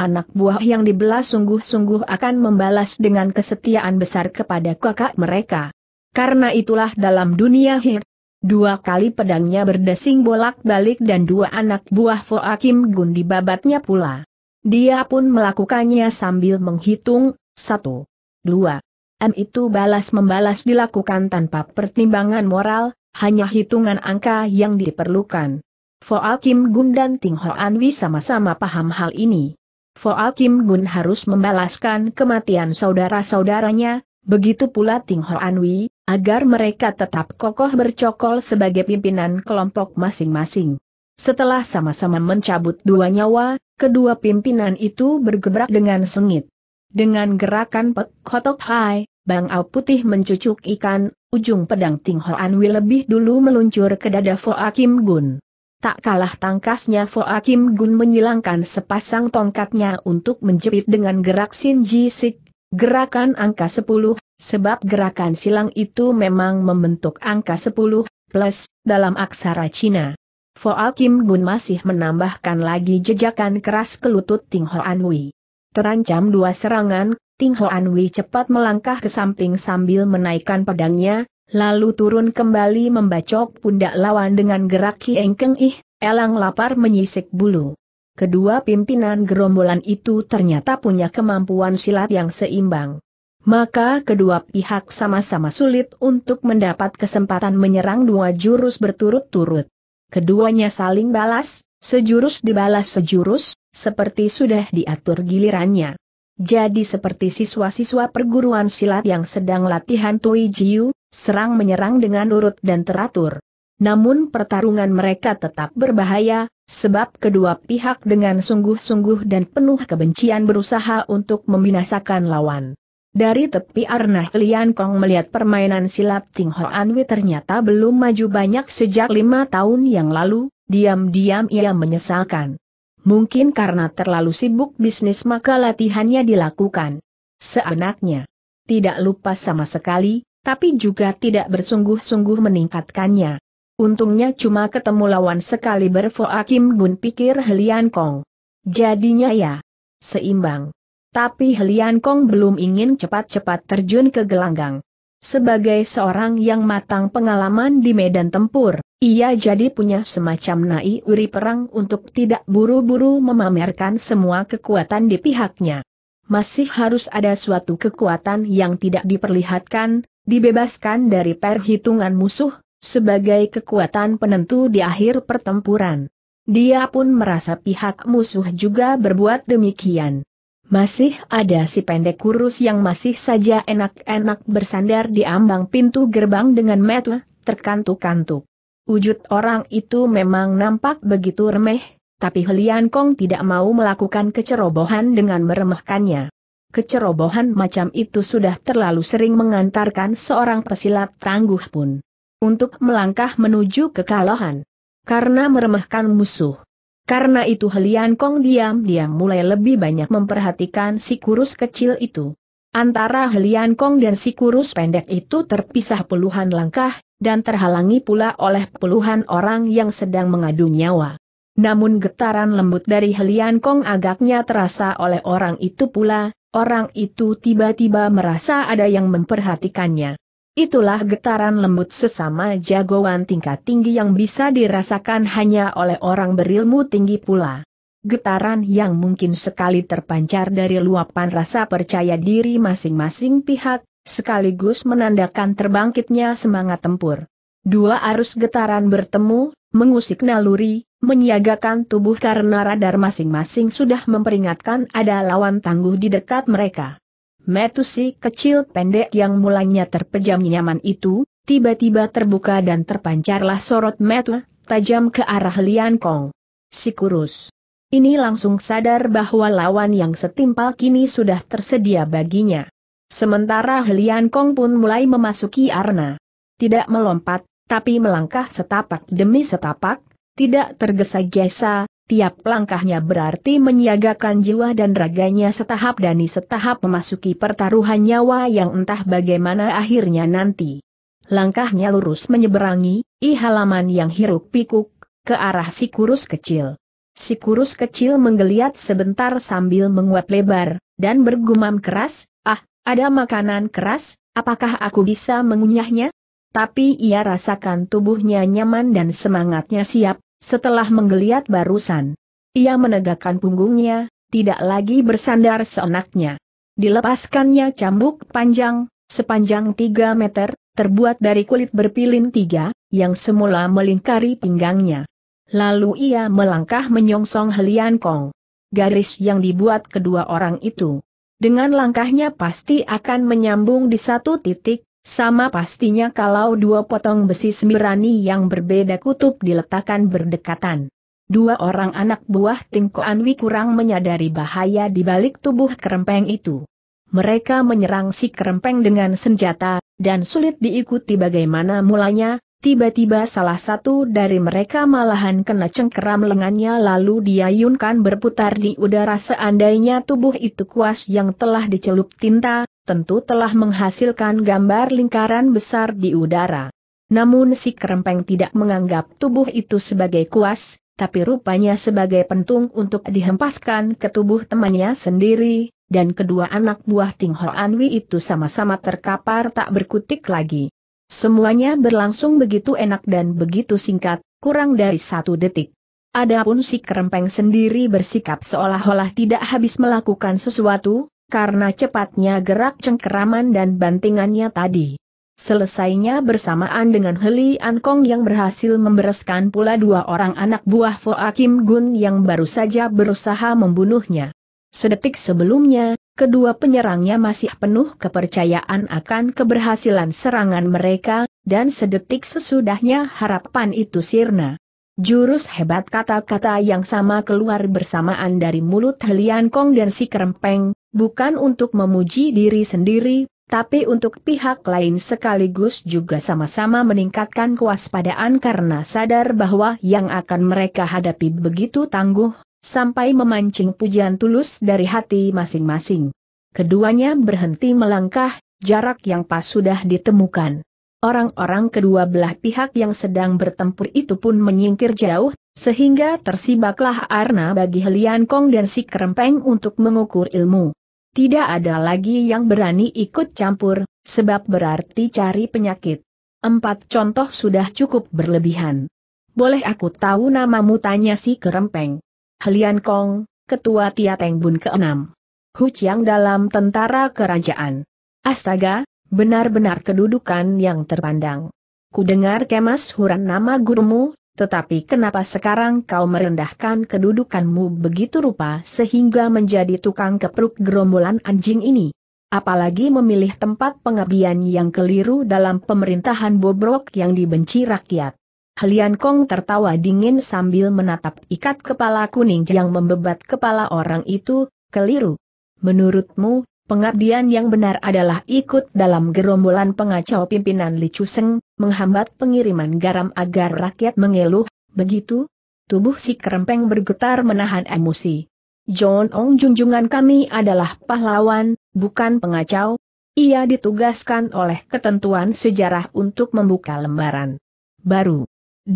Anak buah yang dibelas sungguh-sungguh akan membalas dengan kesetiaan besar kepada kakak mereka. Karena itulah dalam dunia hir, dua kali pedangnya berdesing bolak-balik dan dua anak buah Foakim Gun dibabatnya pula. Dia pun melakukannya sambil menghitung, satu, dua. M itu balas membalas dilakukan tanpa pertimbangan moral, hanya hitungan angka yang diperlukan. Foa Kim Gun dan Ting Ho Anwi sama-sama paham hal ini. Foa Kim Gun harus membalaskan kematian saudara-saudaranya, begitu pula Ting Ho Anwi, agar mereka tetap kokoh bercokol sebagai pimpinan kelompok masing-masing. Setelah sama-sama mencabut dua nyawa, kedua pimpinan itu bergerak dengan sengit. Dengan gerakan pekotok kotok hai, Bang Au Putih mencucuk ikan, ujung pedang Ting Hoan lebih dulu meluncur ke dada Foa Kim Gun. Tak kalah tangkasnya Foa Kim Gun menyilangkan sepasang tongkatnya untuk menjepit dengan gerak Sin Ji Sik, gerakan angka 10, sebab gerakan silang itu memang membentuk angka 10, plus, dalam aksara Cina. Foal Kim Gun masih menambahkan lagi jejakan keras ke lutut Ting Hoan Wei. Terancam dua serangan, Ting Hoan Wei cepat melangkah ke samping sambil menaikkan pedangnya, lalu turun kembali membacok pundak lawan dengan gerak Hieng Ih, elang lapar menyisik bulu. Kedua pimpinan gerombolan itu ternyata punya kemampuan silat yang seimbang. Maka kedua pihak sama-sama sulit untuk mendapat kesempatan menyerang dua jurus berturut-turut. Keduanya saling balas, sejurus dibalas sejurus, seperti sudah diatur gilirannya. Jadi seperti siswa-siswa perguruan silat yang sedang latihan Tui Jiu, serang menyerang dengan urut dan teratur. Namun pertarungan mereka tetap berbahaya, sebab kedua pihak dengan sungguh-sungguh dan penuh kebencian berusaha untuk membinasakan lawan. Dari tepi arnah Lian Kong melihat permainan silat Ting Ho Wei ternyata belum maju banyak sejak lima tahun yang lalu, diam-diam ia menyesalkan. Mungkin karena terlalu sibuk bisnis maka latihannya dilakukan. Seenaknya. Tidak lupa sama sekali, tapi juga tidak bersungguh-sungguh meningkatkannya. Untungnya cuma ketemu lawan sekali berfoa Kim Gun pikir Lian Kong. Jadinya ya, seimbang. Tapi Helian Kong belum ingin cepat-cepat terjun ke gelanggang. Sebagai seorang yang matang pengalaman di medan tempur, ia jadi punya semacam nai uri perang untuk tidak buru-buru memamerkan semua kekuatan di pihaknya. Masih harus ada suatu kekuatan yang tidak diperlihatkan, dibebaskan dari perhitungan musuh, sebagai kekuatan penentu di akhir pertempuran. Dia pun merasa pihak musuh juga berbuat demikian. Masih ada si pendek kurus yang masih saja enak-enak bersandar di ambang pintu gerbang dengan metu, terkantuk-kantuk. Wujud orang itu memang nampak begitu remeh, tapi Helian Kong tidak mau melakukan kecerobohan dengan meremehkannya. Kecerobohan macam itu sudah terlalu sering mengantarkan seorang pesilat tangguh pun untuk melangkah menuju kekalahan. Karena meremehkan musuh, karena itu Helian Kong diam-diam mulai lebih banyak memperhatikan si kurus kecil itu. Antara Helian Kong dan si kurus pendek itu terpisah puluhan langkah, dan terhalangi pula oleh puluhan orang yang sedang mengadu nyawa. Namun getaran lembut dari Helian Kong agaknya terasa oleh orang itu pula, orang itu tiba-tiba merasa ada yang memperhatikannya. Itulah getaran lembut sesama jagoan tingkat tinggi yang bisa dirasakan hanya oleh orang berilmu tinggi pula. Getaran yang mungkin sekali terpancar dari luapan rasa percaya diri masing-masing pihak, sekaligus menandakan terbangkitnya semangat tempur. Dua arus getaran bertemu, mengusik naluri, menyiagakan tubuh karena radar masing-masing sudah memperingatkan ada lawan tangguh di dekat mereka. Metu si kecil pendek yang mulanya terpejam nyaman itu, tiba-tiba terbuka dan terpancarlah sorot metu tajam ke arah Lian Kong. Si kurus. Ini langsung sadar bahwa lawan yang setimpal kini sudah tersedia baginya. Sementara Lian Kong pun mulai memasuki arena. Tidak melompat, tapi melangkah setapak demi setapak, tidak tergesa-gesa, Tiap langkahnya berarti menyiagakan jiwa dan raganya setahap dani setahap memasuki pertaruhan nyawa yang entah bagaimana akhirnya nanti. Langkahnya lurus menyeberangi, i halaman yang hiruk pikuk, ke arah si kurus kecil. Si kurus kecil menggeliat sebentar sambil menguap lebar, dan bergumam keras, ah, ada makanan keras, apakah aku bisa mengunyahnya? Tapi ia rasakan tubuhnya nyaman dan semangatnya siap, setelah menggeliat barusan, ia menegakkan punggungnya, tidak lagi bersandar seenaknya. Dilepaskannya cambuk panjang, sepanjang 3 meter, terbuat dari kulit berpilin tiga, yang semula melingkari pinggangnya. Lalu ia melangkah menyongsong Helian Kong. Garis yang dibuat kedua orang itu. Dengan langkahnya pasti akan menyambung di satu titik, sama pastinya kalau dua potong besi semirani yang berbeda kutub diletakkan berdekatan. Dua orang anak buah Tingko Anwi kurang menyadari bahaya di balik tubuh kerempeng itu. Mereka menyerang si kerempeng dengan senjata, dan sulit diikuti bagaimana mulanya, Tiba-tiba salah satu dari mereka malahan kena cengkeram lengannya lalu diayunkan berputar di udara seandainya tubuh itu kuas yang telah dicelup tinta, tentu telah menghasilkan gambar lingkaran besar di udara. Namun si kerempeng tidak menganggap tubuh itu sebagai kuas, tapi rupanya sebagai pentung untuk dihempaskan ke tubuh temannya sendiri, dan kedua anak buah Ting Ho Anwi itu sama-sama terkapar tak berkutik lagi. Semuanya berlangsung begitu enak dan begitu singkat, kurang dari satu detik. Adapun si kerempeng sendiri bersikap seolah-olah tidak habis melakukan sesuatu, karena cepatnya gerak cengkeraman dan bantingannya tadi. Selesainya bersamaan dengan Heli Ankong yang berhasil membereskan pula dua orang anak buah Foa Kim Gun yang baru saja berusaha membunuhnya. Sedetik sebelumnya, Kedua penyerangnya masih penuh kepercayaan akan keberhasilan serangan mereka, dan sedetik sesudahnya harapan itu sirna. Jurus hebat kata-kata yang sama keluar bersamaan dari mulut Helian Kong dan si kerempeng, bukan untuk memuji diri sendiri, tapi untuk pihak lain sekaligus juga sama-sama meningkatkan kewaspadaan karena sadar bahwa yang akan mereka hadapi begitu tangguh, sampai memancing pujian tulus dari hati masing-masing. Keduanya berhenti melangkah, jarak yang pas sudah ditemukan. Orang-orang kedua belah pihak yang sedang bertempur itu pun menyingkir jauh, sehingga tersibaklah arna bagi Helian Kong dan si kerempeng untuk mengukur ilmu. Tidak ada lagi yang berani ikut campur, sebab berarti cari penyakit. Empat contoh sudah cukup berlebihan. Boleh aku tahu namamu tanya si kerempeng. Helian Kong, ketua Tiateng Bun ke-6. Hu Chiang dalam tentara kerajaan. Astaga, benar-benar kedudukan yang terpandang. Ku dengar kemas huran nama gurumu, tetapi kenapa sekarang kau merendahkan kedudukanmu begitu rupa sehingga menjadi tukang kepruk gerombolan anjing ini? Apalagi memilih tempat pengabdian yang keliru dalam pemerintahan bobrok yang dibenci rakyat. Helian Kong tertawa dingin sambil menatap ikat kepala kuning yang membebat kepala orang itu, keliru. Menurutmu, pengabdian yang benar adalah ikut dalam gerombolan pengacau pimpinan Li Chuseng, menghambat pengiriman garam agar rakyat mengeluh, begitu? Tubuh si kerempeng bergetar menahan emosi. John Ong junjungan kami adalah pahlawan, bukan pengacau. Ia ditugaskan oleh ketentuan sejarah untuk membuka lembaran baru.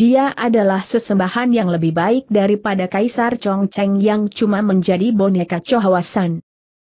Dia adalah sesembahan yang lebih baik daripada Kaisar Chongcheng yang cuma menjadi boneka cohawasan.